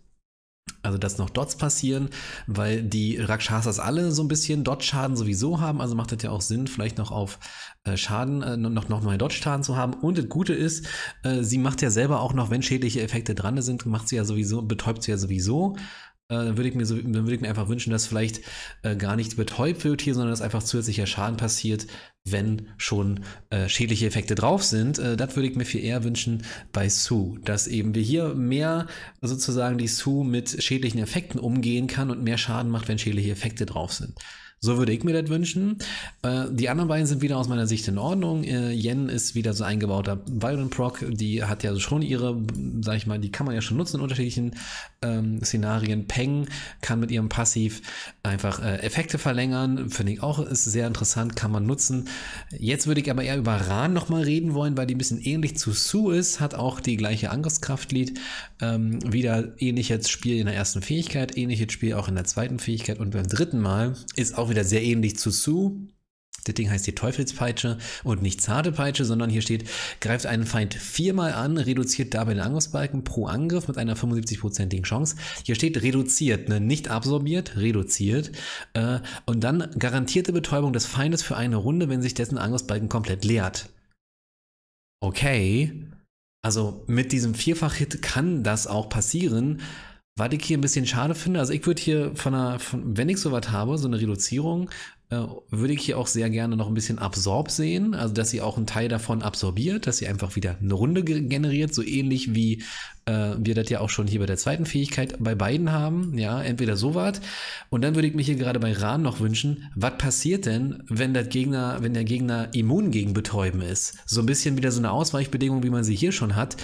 Speaker 1: also, dass noch Dots passieren, weil die Rakshasas alle so ein bisschen Dot-Schaden sowieso haben. Also macht das ja auch Sinn, vielleicht noch auf äh, Schaden, äh, noch, noch mal Dot-Schaden zu haben. Und das Gute ist, äh, sie macht ja selber auch noch, wenn schädliche Effekte dran sind, macht sie ja sowieso, betäubt sie ja sowieso. Äh, dann würde ich mir so, dann würde ich mir einfach wünschen, dass vielleicht äh, gar nicht betäubt wird hier, sondern dass einfach zusätzlicher Schaden passiert, wenn schon äh, schädliche Effekte drauf sind. Äh, das würde ich mir viel eher wünschen bei Sue, dass eben wir hier mehr sozusagen die Sue mit schädlichen Effekten umgehen kann und mehr Schaden macht, wenn schädliche Effekte drauf sind. So würde ich mir das wünschen. Äh, die anderen beiden sind wieder aus meiner Sicht in Ordnung. Äh, Yen ist wieder so eingebauter Violent Proc. Die hat ja schon ihre, sag ich mal, die kann man ja schon nutzen in unterschiedlichen ähm, Szenarien. Peng kann mit ihrem Passiv einfach äh, Effekte verlängern. Finde ich auch, ist sehr interessant, kann man nutzen. Jetzt würde ich aber eher über Ran nochmal reden wollen, weil die ein bisschen ähnlich zu Su ist, hat auch die gleiche Angriffskraftlied. Ähm, wieder ähnliches Spiel in der ersten Fähigkeit, ähnliches Spiel auch in der zweiten Fähigkeit und beim dritten Mal ist auch wieder sehr ähnlich zu Sue. Das Ding heißt die Teufelspeitsche und nicht zarte Peitsche, sondern hier steht, greift einen Feind viermal an, reduziert dabei den Angriffsbalken pro Angriff mit einer 75%igen Chance. Hier steht reduziert, ne? nicht absorbiert, reduziert. Äh, und dann garantierte Betäubung des Feindes für eine Runde, wenn sich dessen Angriffsbalken komplett leert. Okay. Also mit diesem Vierfach-Hit kann das auch passieren, was ich hier ein bisschen schade finde, also ich würde hier von einer, von, wenn ich sowas habe, so eine Reduzierung, äh, würde ich hier auch sehr gerne noch ein bisschen Absorb sehen, also dass sie auch einen Teil davon absorbiert, dass sie einfach wieder eine Runde generiert, so ähnlich wie äh, wir das ja auch schon hier bei der zweiten Fähigkeit bei beiden haben, ja, entweder so was. Und dann würde ich mich hier gerade bei Rahn noch wünschen, was passiert denn, wenn, Gegner, wenn der Gegner immun gegen Betäuben ist? So ein bisschen wieder so eine Ausweichbedingung, wie man sie hier schon hat,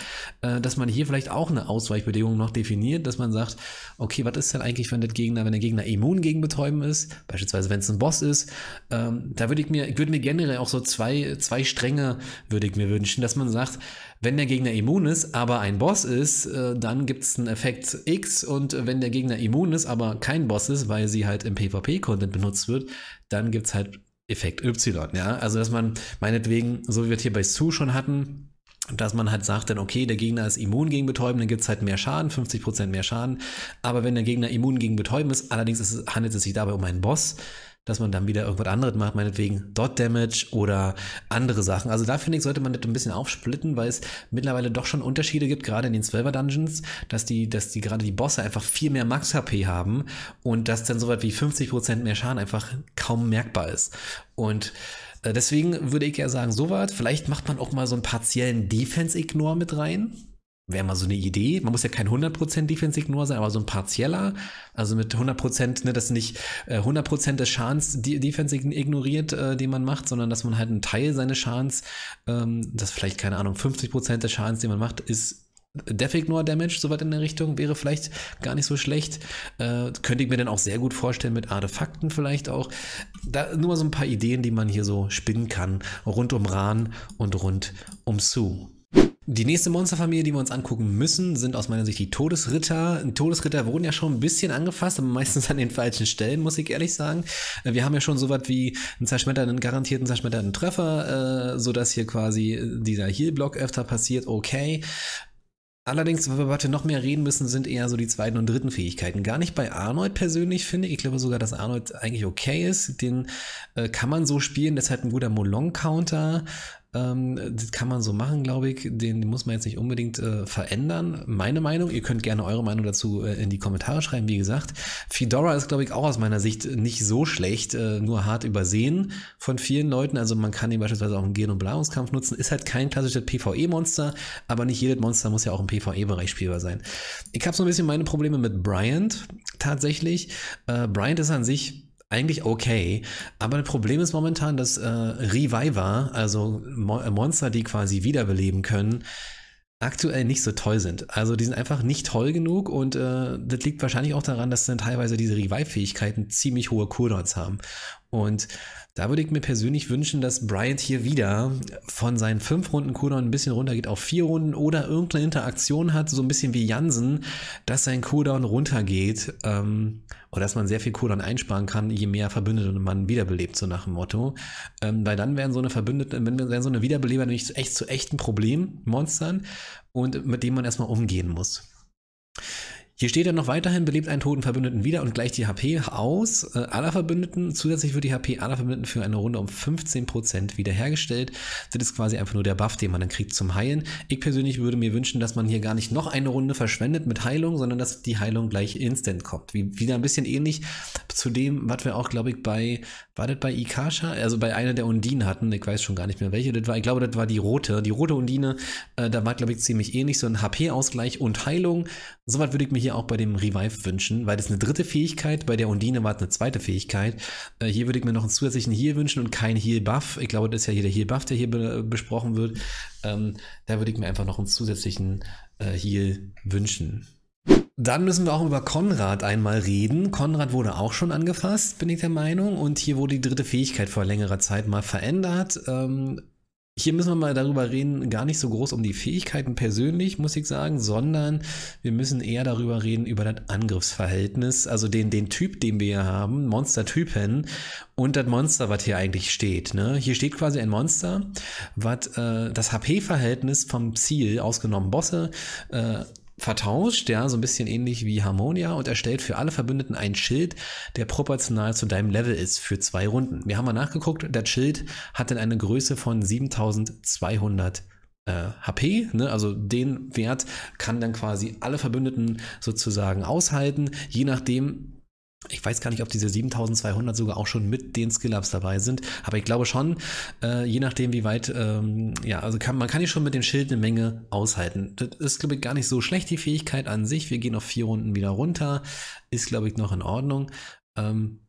Speaker 1: äh, dass man hier vielleicht auch eine Ausweichbedingung noch definiert, dass man sagt, okay, was ist denn eigentlich, wenn der Gegner, wenn der Gegner immun gegen Betäuben ist, beispielsweise wenn es ein Boss ist, ähm, da würde ich mir, ich würde mir generell auch so zwei, zwei Stränge würde ich mir wünschen, dass man sagt, wenn der Gegner immun ist, aber ein Boss ist, äh, dann gibt es einen Effekt X und wenn der Gegner immun ist, aber kein Boss ist, weil sie halt im PvP-Content benutzt wird, dann gibt es halt Effekt Y. Ja? Also, dass man meinetwegen, so wie wir es hier bei Sue schon hatten, dass man halt sagt, dann okay, der Gegner ist immun gegen Betäuben, dann gibt es halt mehr Schaden, 50% mehr Schaden. Aber wenn der Gegner immun gegen Betäuben ist, allerdings ist es, handelt es sich dabei um einen Boss, dass man dann wieder irgendwas anderes macht, meinetwegen Dot Damage oder andere Sachen. Also da finde ich, sollte man das ein bisschen aufsplitten, weil es mittlerweile doch schon Unterschiede gibt, gerade in den 12er Dungeons, dass die, dass die gerade die Bosse einfach viel mehr Max HP haben und dass dann so weit wie 50% mehr Schaden einfach kaum merkbar ist. Und äh, deswegen würde ich ja sagen, so weit. Vielleicht macht man auch mal so einen partiellen Defense-Ignore mit rein wäre mal so eine Idee. Man muss ja kein 100% Defense ignor sein, aber so ein partieller, also mit 100%, ne, dass nicht äh, 100% des Schadens Defense ignoriert, äh, den man macht, sondern dass man halt einen Teil seines Schadens, ähm, das vielleicht, keine Ahnung, 50% des Schadens, den man macht, ist def Ignore Damage, soweit in der Richtung, wäre vielleicht gar nicht so schlecht. Äh, könnte ich mir dann auch sehr gut vorstellen mit Artefakten vielleicht auch. Da nur mal so ein paar Ideen, die man hier so spinnen kann, rund um Ran und rund um Sue. Die nächste Monsterfamilie, die wir uns angucken müssen, sind aus meiner Sicht die Todesritter. Todesritter wurden ja schon ein bisschen angefasst, aber meistens an den falschen Stellen, muss ich ehrlich sagen. Äh, wir haben ja schon so was wie einen zerschmetternden, garantierten zerschmetternden Treffer, äh, sodass hier quasi äh, dieser Heal-Block öfter passiert, okay. Allerdings, was wir noch mehr reden müssen, sind eher so die zweiten und dritten Fähigkeiten. Gar nicht bei Arnold persönlich, finde ich. Ich glaube sogar, dass Arnold eigentlich okay ist. Den äh, kann man so spielen, deshalb ein guter Molong-Counter. Ähm, das kann man so machen, glaube ich. Den muss man jetzt nicht unbedingt äh, verändern. Meine Meinung, ihr könnt gerne eure Meinung dazu äh, in die Kommentare schreiben. Wie gesagt, Fedora ist, glaube ich, auch aus meiner Sicht nicht so schlecht, äh, nur hart übersehen von vielen Leuten. Also man kann ihn beispielsweise auch im Gen- und Blahungskampf nutzen. Ist halt kein klassisches PvE-Monster, aber nicht jedes Monster muss ja auch im PvE-Bereich spielbar sein. Ich habe so ein bisschen meine Probleme mit Bryant tatsächlich. Äh, Bryant ist an sich eigentlich okay. Aber das Problem ist momentan, dass äh, Reviver, also Mo äh, Monster, die quasi wiederbeleben können, aktuell nicht so toll sind. Also die sind einfach nicht toll genug und äh, das liegt wahrscheinlich auch daran, dass dann teilweise diese Revive-Fähigkeiten ziemlich hohe Cooldowns haben. Und da würde ich mir persönlich wünschen, dass Bryant hier wieder von seinen fünf Runden Cooldown ein bisschen runtergeht auf vier Runden oder irgendeine Interaktion hat, so ein bisschen wie Jansen, dass sein Cooldown runtergeht ähm, oder dass man sehr viel Cooldown einsparen kann, je mehr Verbündete man wiederbelebt, so nach dem Motto. Ähm, weil dann wären so eine Verbündete, wenn wären so eine Wiederbeleber nämlich echt zu echten Problemmonstern und mit denen man erstmal umgehen muss. Hier steht dann noch weiterhin, belebt einen toten Verbündeten wieder und gleicht die HP aus äh, aller Verbündeten. Zusätzlich wird die HP aller Verbündeten für eine Runde um 15% wiederhergestellt. Das ist quasi einfach nur der Buff, den man dann kriegt zum Heilen. Ich persönlich würde mir wünschen, dass man hier gar nicht noch eine Runde verschwendet mit Heilung, sondern dass die Heilung gleich instant kommt. Wie, wieder ein bisschen ähnlich zu dem, was wir auch, glaube ich, bei, war das bei Ikasha? Also bei einer der Undinen hatten. Ich weiß schon gar nicht mehr, welche das war. Ich glaube, das war die rote. Die rote Undine, äh, da war, glaube ich, ziemlich ähnlich. So ein HP-Ausgleich und Heilung. Soweit würde ich mir hier hier auch bei dem Revive wünschen, weil das eine dritte Fähigkeit, bei der Undine war es eine zweite Fähigkeit. Äh, hier würde ich mir noch einen zusätzlichen Heal wünschen und keinen Heal-Buff. Ich glaube, das ist ja hier der Heal-Buff, der hier be besprochen wird. Ähm, da würde ich mir einfach noch einen zusätzlichen äh, Heal wünschen. Dann müssen wir auch über Konrad einmal reden. Konrad wurde auch schon angefasst, bin ich der Meinung. Und hier wurde die dritte Fähigkeit vor längerer Zeit mal verändert. Ähm, hier müssen wir mal darüber reden, gar nicht so groß um die Fähigkeiten persönlich, muss ich sagen, sondern wir müssen eher darüber reden, über das Angriffsverhältnis, also den, den Typ, den wir hier haben, Monstertypen und das Monster, was hier eigentlich steht. Ne? Hier steht quasi ein Monster, was äh, das HP-Verhältnis vom Ziel, ausgenommen Bosse, äh, vertauscht, ja, so ein bisschen ähnlich wie Harmonia und erstellt für alle Verbündeten ein Schild, der proportional zu deinem Level ist für zwei Runden. Wir haben mal nachgeguckt, das Schild hat dann eine Größe von 7200 äh, HP, ne? also den Wert kann dann quasi alle Verbündeten sozusagen aushalten, je nachdem, ich weiß gar nicht, ob diese 7200 sogar auch schon mit den Skill-Ups dabei sind, aber ich glaube schon, äh, je nachdem wie weit, ähm, ja, also kann, man kann hier schon mit dem Schild eine Menge aushalten. Das ist, glaube ich, gar nicht so schlecht, die Fähigkeit an sich. Wir gehen auf vier Runden wieder runter, ist, glaube ich, noch in Ordnung. Ähm,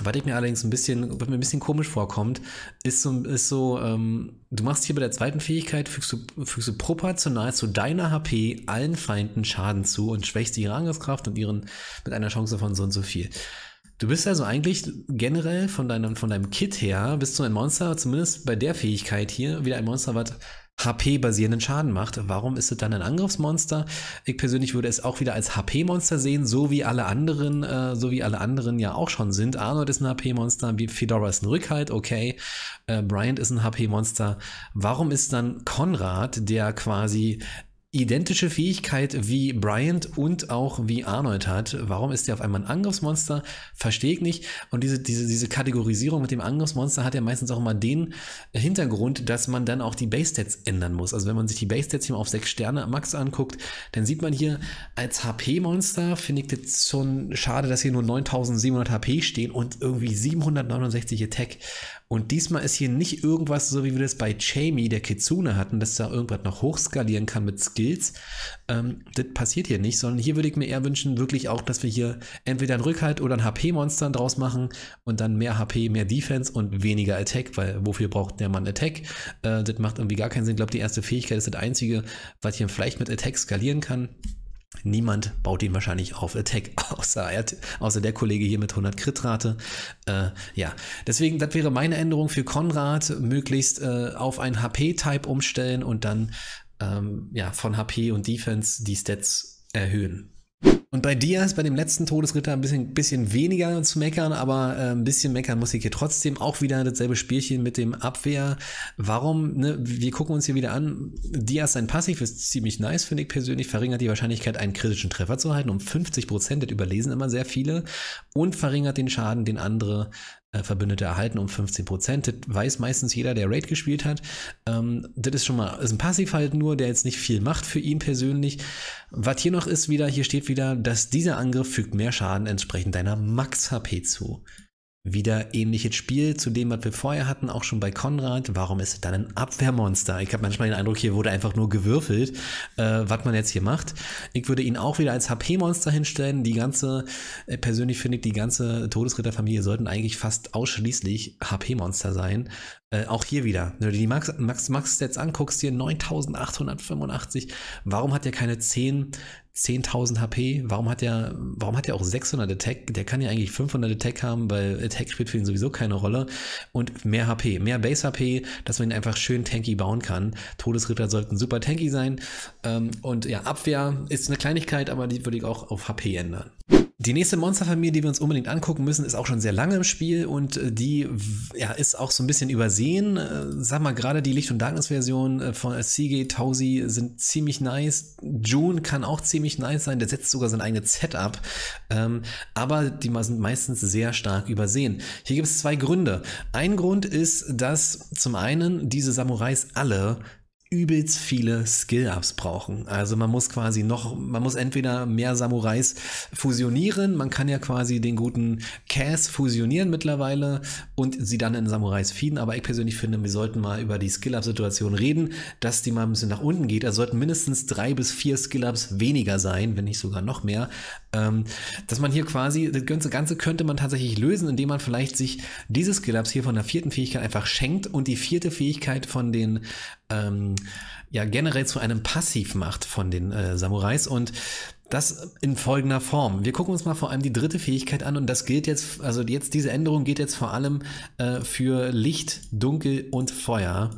Speaker 1: was ich mir allerdings ein bisschen, was mir ein bisschen komisch vorkommt, ist so, ist so ähm, du machst hier bei der zweiten Fähigkeit, fügst du, fügst du proportional zu deiner HP allen Feinden Schaden zu und schwächst ihre Angriffskraft und ihren mit einer Chance von so und so viel. Du bist also eigentlich generell von deinem, von deinem Kit her, bist du ein Monster, zumindest bei der Fähigkeit hier, wieder ein Monster, was HP-basierenden Schaden macht. Warum ist es dann ein Angriffsmonster? Ich persönlich würde es auch wieder als HP-Monster sehen, so wie alle anderen, äh, so wie alle anderen ja auch schon sind. Arnold ist ein HP-Monster, Fedora ist ein Rückhalt, okay. Äh, Bryant ist ein HP-Monster. Warum ist dann Konrad, der quasi identische Fähigkeit wie Bryant und auch wie Arnold hat. Warum ist der auf einmal ein Angriffsmonster? Verstehe ich nicht. Und diese, diese, diese Kategorisierung mit dem Angriffsmonster hat ja meistens auch immer den Hintergrund, dass man dann auch die Base-Stats ändern muss. Also wenn man sich die Base-Stats hier mal auf 6 Sterne Max anguckt, dann sieht man hier als HP-Monster, finde ich das schon schade, dass hier nur 9700 HP stehen und irgendwie 769 Attack. Und diesmal ist hier nicht irgendwas, so wie wir das bei Jamie, der Kitsune hatten, dass da irgendwas noch hochskalieren kann mit Skills. Ähm, das passiert hier nicht, sondern hier würde ich mir eher wünschen, wirklich auch, dass wir hier entweder einen Rückhalt oder ein HP-Monster draus machen und dann mehr HP, mehr Defense und weniger Attack, weil wofür braucht der Mann Attack? Äh, das macht irgendwie gar keinen Sinn. Ich glaube, die erste Fähigkeit ist das einzige, was hier vielleicht mit Attack skalieren kann. Niemand baut ihn wahrscheinlich auf Attack, <laughs> außer, außer der Kollege hier mit 100 Crit-Rate. Äh, ja, deswegen, das wäre meine Änderung für Konrad. Möglichst äh, auf ein HP-Type umstellen und dann ähm, ja, von HP und Defense die Stats erhöhen. Und bei Diaz, bei dem letzten Todesritter, ein bisschen, bisschen weniger zu meckern, aber äh, ein bisschen meckern muss ich hier trotzdem. Auch wieder dasselbe Spielchen mit dem Abwehr. Warum, ne, wir gucken uns hier wieder an. Diaz, sein Passiv ist ziemlich nice, finde ich persönlich. Verringert die Wahrscheinlichkeit, einen kritischen Treffer zu halten um 50 Prozent. Das überlesen immer sehr viele. Und verringert den Schaden, den andere äh, Verbündete erhalten um 15 Prozent. Das weiß meistens jeder, der Raid gespielt hat. Ähm, das ist schon mal ist ein Passiv halt nur, der jetzt nicht viel macht für ihn persönlich. Was hier noch ist wieder, hier steht wieder, dass dieser Angriff fügt mehr Schaden entsprechend deiner Max-HP zu. Wieder ähnliches Spiel zu dem, was wir vorher hatten, auch schon bei Konrad. Warum ist es dann ein Abwehrmonster? Ich habe manchmal den Eindruck, hier wurde einfach nur gewürfelt, äh, was man jetzt hier macht. Ich würde ihn auch wieder als HP-Monster hinstellen. Die ganze, äh, persönlich finde ich, die ganze Todesritterfamilie sollten eigentlich fast ausschließlich HP-Monster sein. Äh, auch hier wieder. Wenn du die Max-Stats Max, Max anguckst, hier 9885. Warum hat er keine 10 10.000 HP, warum hat der, warum hat der auch 600 Attack? Der kann ja eigentlich 500 Attack haben, weil Attack spielt für ihn sowieso keine Rolle. Und mehr HP, mehr Base HP, dass man ihn einfach schön tanky bauen kann. Todesritter sollten super tanky sein. Ähm, und ja, Abwehr ist eine Kleinigkeit, aber die würde ich auch auf HP ändern. Die nächste Monsterfamilie, die wir uns unbedingt angucken müssen, ist auch schon sehr lange im Spiel und äh, die ja, ist auch so ein bisschen übersehen. Äh, sag mal, gerade die Licht- und Darkness-Version äh, von Seagate, Tausi sind ziemlich nice. June kann auch ziemlich nice sein, der setzt sogar sein eigenes Setup. Ähm, aber die sind meistens sehr stark übersehen. Hier gibt es zwei Gründe. Ein Grund ist, dass zum einen diese Samurais alle übelst viele Skill-Ups brauchen. Also man muss quasi noch, man muss entweder mehr Samurais fusionieren, man kann ja quasi den guten Cass fusionieren mittlerweile und sie dann in Samurais feeden, aber ich persönlich finde, wir sollten mal über die Skill-Up-Situation reden, dass die mal ein bisschen nach unten geht. Also sollten mindestens drei bis vier Skill-Ups weniger sein, wenn nicht sogar noch mehr, ähm, dass man hier quasi, das Ganze könnte man tatsächlich lösen, indem man vielleicht sich diese Skill-Ups hier von der vierten Fähigkeit einfach schenkt und die vierte Fähigkeit von den ähm, ja generell zu einem Passiv macht von den äh, Samurais und das in folgender Form. Wir gucken uns mal vor allem die dritte Fähigkeit an und das gilt jetzt, also jetzt diese Änderung geht jetzt vor allem äh, für Licht, Dunkel und Feuer.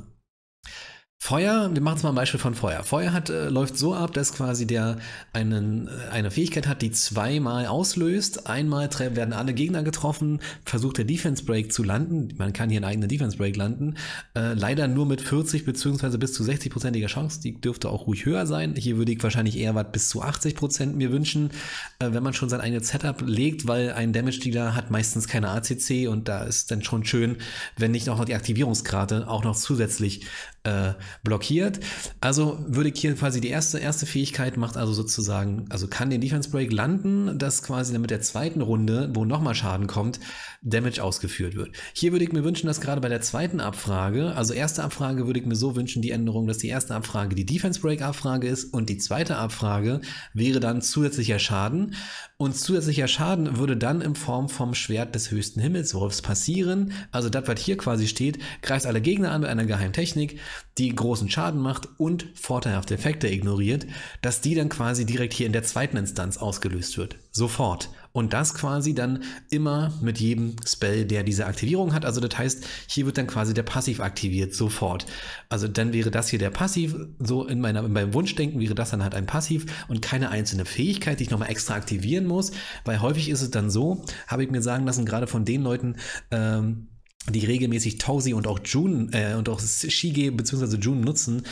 Speaker 1: Feuer, wir machen jetzt mal ein Beispiel von Feuer. Feuer hat, äh, läuft so ab, dass quasi der einen, äh, eine Fähigkeit hat, die zweimal auslöst. Einmal werden alle Gegner getroffen, versucht der Defense Break zu landen. Man kann hier einen eigenen Defense Break landen. Äh, leider nur mit 40 beziehungsweise bis zu 60-prozentiger Chance. Die dürfte auch ruhig höher sein. Hier würde ich wahrscheinlich eher was bis zu 80 Prozent mir wünschen, äh, wenn man schon sein eigenes Setup legt, weil ein Damage Dealer hat meistens keine ACC und da ist dann schon schön, wenn nicht auch noch die Aktivierungskarte auch noch zusätzlich äh, blockiert. Also würde Kiel quasi die erste, erste Fähigkeit macht also sozusagen, also kann den Defense Break landen, dass quasi dann mit der zweiten Runde, wo nochmal Schaden kommt, Damage ausgeführt wird. Hier würde ich mir wünschen, dass gerade bei der zweiten Abfrage, also erste Abfrage würde ich mir so wünschen, die Änderung, dass die erste Abfrage die Defense Break Abfrage ist und die zweite Abfrage wäre dann zusätzlicher Schaden. Und zusätzlicher Schaden würde dann in Form vom Schwert des höchsten Himmels, passieren. Also das, was hier quasi steht, greift alle Gegner an mit einer geheimen Technik die großen Schaden macht und vorteilhafte Effekte ignoriert, dass die dann quasi direkt hier in der zweiten Instanz ausgelöst wird. Sofort. Und das quasi dann immer mit jedem Spell, der diese Aktivierung hat. Also das heißt, hier wird dann quasi der Passiv aktiviert, sofort. Also dann wäre das hier der Passiv. So in, meiner, in meinem Wunschdenken wäre das dann halt ein Passiv und keine einzelne Fähigkeit, die ich nochmal extra aktivieren muss. Weil häufig ist es dann so, habe ich mir sagen lassen, gerade von den Leuten, ähm, die regelmäßig Tausi und auch June äh, und auch Shige bzw. June nutzen,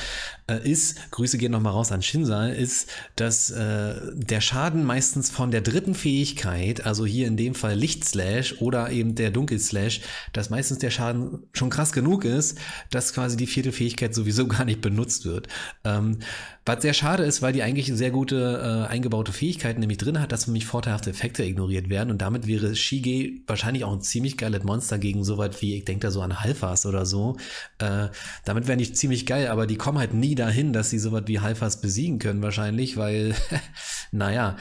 Speaker 1: äh, ist, Grüße gehen nochmal raus an Shinsal, ist, dass äh, der Schaden meistens von der dritten Fähigkeit, also hier in dem Fall Lichtslash oder eben der Dunkelslash, dass meistens der Schaden schon krass genug ist, dass quasi die vierte Fähigkeit sowieso <laughs> gar nicht benutzt wird. Ähm, was sehr schade ist, weil die eigentlich eine sehr gute äh, eingebaute Fähigkeit nämlich drin hat, dass nämlich vorteilhafte Effekte ignoriert werden und damit wäre Shige wahrscheinlich auch ein ziemlich geiles Monster gegen so weit wie, ich denke da so an Halfas oder so. Äh, damit wäre nicht ziemlich geil, aber die kommen halt nie da dahin, dass sie sowas wie Halfas besiegen können wahrscheinlich, weil, <laughs> naja,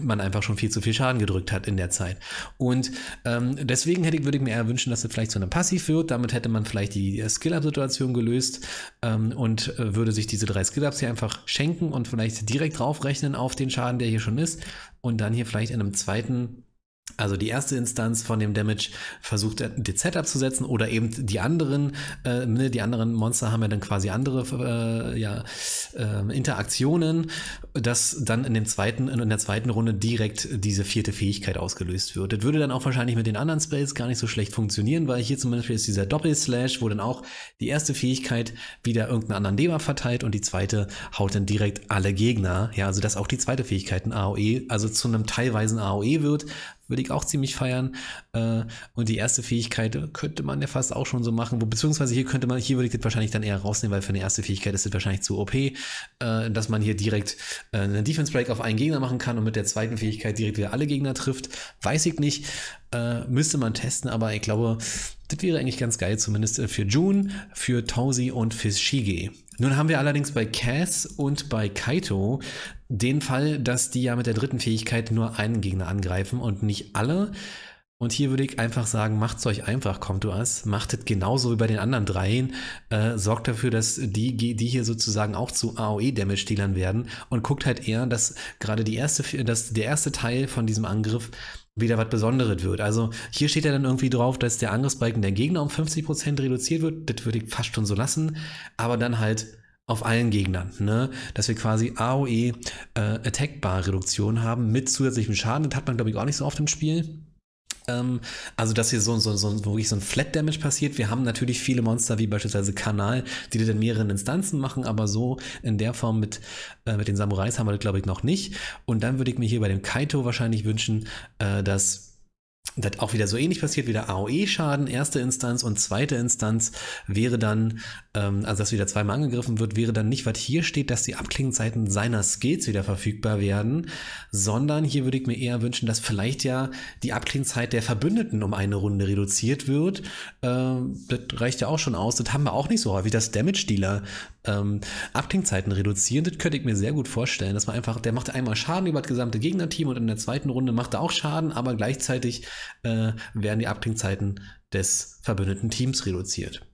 Speaker 1: man einfach schon viel zu viel Schaden gedrückt hat in der Zeit. Und ähm, deswegen hätte, würde ich mir eher wünschen, dass es vielleicht zu einem Passiv führt. Damit hätte man vielleicht die äh, Skill-Up-Situation gelöst ähm, und äh, würde sich diese drei Skill-Ups hier einfach schenken und vielleicht direkt draufrechnen auf den Schaden, der hier schon ist und dann hier vielleicht in einem zweiten also die erste Instanz von dem Damage versucht äh, DZ abzusetzen oder eben die anderen, äh, ne, die anderen Monster haben ja dann quasi andere äh, ja, äh, Interaktionen, dass dann in, dem zweiten, in der zweiten Runde direkt diese vierte Fähigkeit ausgelöst wird. Das würde dann auch wahrscheinlich mit den anderen Spells gar nicht so schlecht funktionieren, weil hier zum Beispiel ist dieser Doppel-Slash, wo dann auch die erste Fähigkeit wieder irgendeinen anderen Debuff verteilt und die zweite haut dann direkt alle Gegner. Ja, also dass auch die zweite Fähigkeit ein AOE, also zu einem teilweisen AOE wird, würde ich auch ziemlich feiern. Äh, und die erste Fähigkeit könnte man ja fast auch schon so machen, beziehungsweise hier könnte man, hier würde ich das wahrscheinlich dann eher rausnehmen, weil für eine erste Fähigkeit ist das wahrscheinlich zu OP, äh, dass man hier direkt äh, einen Defense Break auf einen Gegner machen kann und mit der zweiten Fähigkeit direkt wieder alle Gegner trifft. Weiß ich nicht. Äh, müsste man testen, aber ich glaube, das wäre eigentlich ganz geil, zumindest äh, für June, für Tausi und für Shige. Nun haben wir allerdings bei Cass und bei Kaito den Fall, dass die ja mit der dritten Fähigkeit nur einen Gegner angreifen und nicht alle. Und hier würde ich einfach sagen, macht's euch einfach, kommt du as. Macht es genauso wie bei den anderen dreien. Äh, sorgt dafür, dass die, die hier sozusagen auch zu AOE-Damage-Dealern werden und guckt halt eher, dass gerade die erste, dass der erste Teil von diesem Angriff wieder was Besonderes wird. Also hier steht ja dann irgendwie drauf, dass der Angriffsbalken der Gegner um 50% reduziert wird. Das würde ich fast schon so lassen. Aber dann halt auf allen Gegnern, ne? dass wir quasi AOE äh, Bar Reduktion haben mit zusätzlichem Schaden. Das hat man glaube ich auch nicht so oft im Spiel. Ähm, also, dass hier so, so, so, wirklich so ein Flat Damage passiert. Wir haben natürlich viele Monster, wie beispielsweise Kanal, die das in mehreren Instanzen machen, aber so in der Form mit, äh, mit den Samurais haben wir das, glaube ich, noch nicht. Und dann würde ich mir hier bei dem Kaito wahrscheinlich wünschen, äh, dass das auch wieder so ähnlich passiert, wie der AOE-Schaden, erste Instanz und zweite Instanz wäre dann, ähm, also dass wieder zweimal angegriffen wird, wäre dann nicht, was hier steht, dass die Abklingzeiten seiner Skills wieder verfügbar werden, sondern hier würde ich mir eher wünschen, dass vielleicht ja die Abklingzeit der Verbündeten um eine Runde reduziert wird. Ähm, das reicht ja auch schon aus. Das haben wir auch nicht so häufig, dass Damage-Dealer ähm, Abklingzeiten reduzieren. Das könnte ich mir sehr gut vorstellen, dass man einfach, der macht einmal Schaden über das gesamte Gegnerteam und in der zweiten Runde macht er auch Schaden, aber gleichzeitig äh, werden die Abklingzeiten des verbündeten Teams reduziert.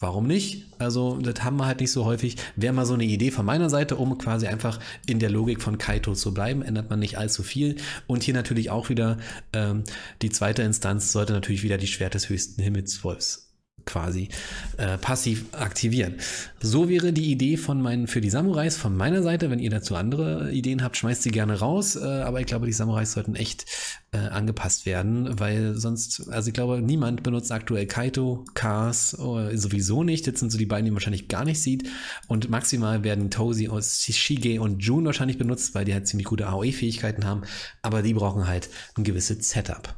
Speaker 1: Warum nicht? Also, das haben wir halt nicht so häufig. Wäre mal so eine Idee von meiner Seite, um quasi einfach in der Logik von Kaito zu bleiben, ändert man nicht allzu viel. Und hier natürlich auch wieder ähm, die zweite Instanz sollte natürlich wieder die Schwert des höchsten Himmelswolfs quasi äh, passiv aktivieren. So wäre die Idee von meinen, für die Samurais von meiner Seite. Wenn ihr dazu andere Ideen habt, schmeißt sie gerne raus. Äh, aber ich glaube, die Samurais sollten echt äh, angepasst werden, weil sonst, also ich glaube, niemand benutzt aktuell Kaito, Kars äh, sowieso nicht. Jetzt sind so die beiden, die man wahrscheinlich gar nicht sieht. Und maximal werden Tozi aus äh, Shige und Jun wahrscheinlich benutzt, weil die halt ziemlich gute AOE-Fähigkeiten haben. Aber die brauchen halt ein gewisses Setup.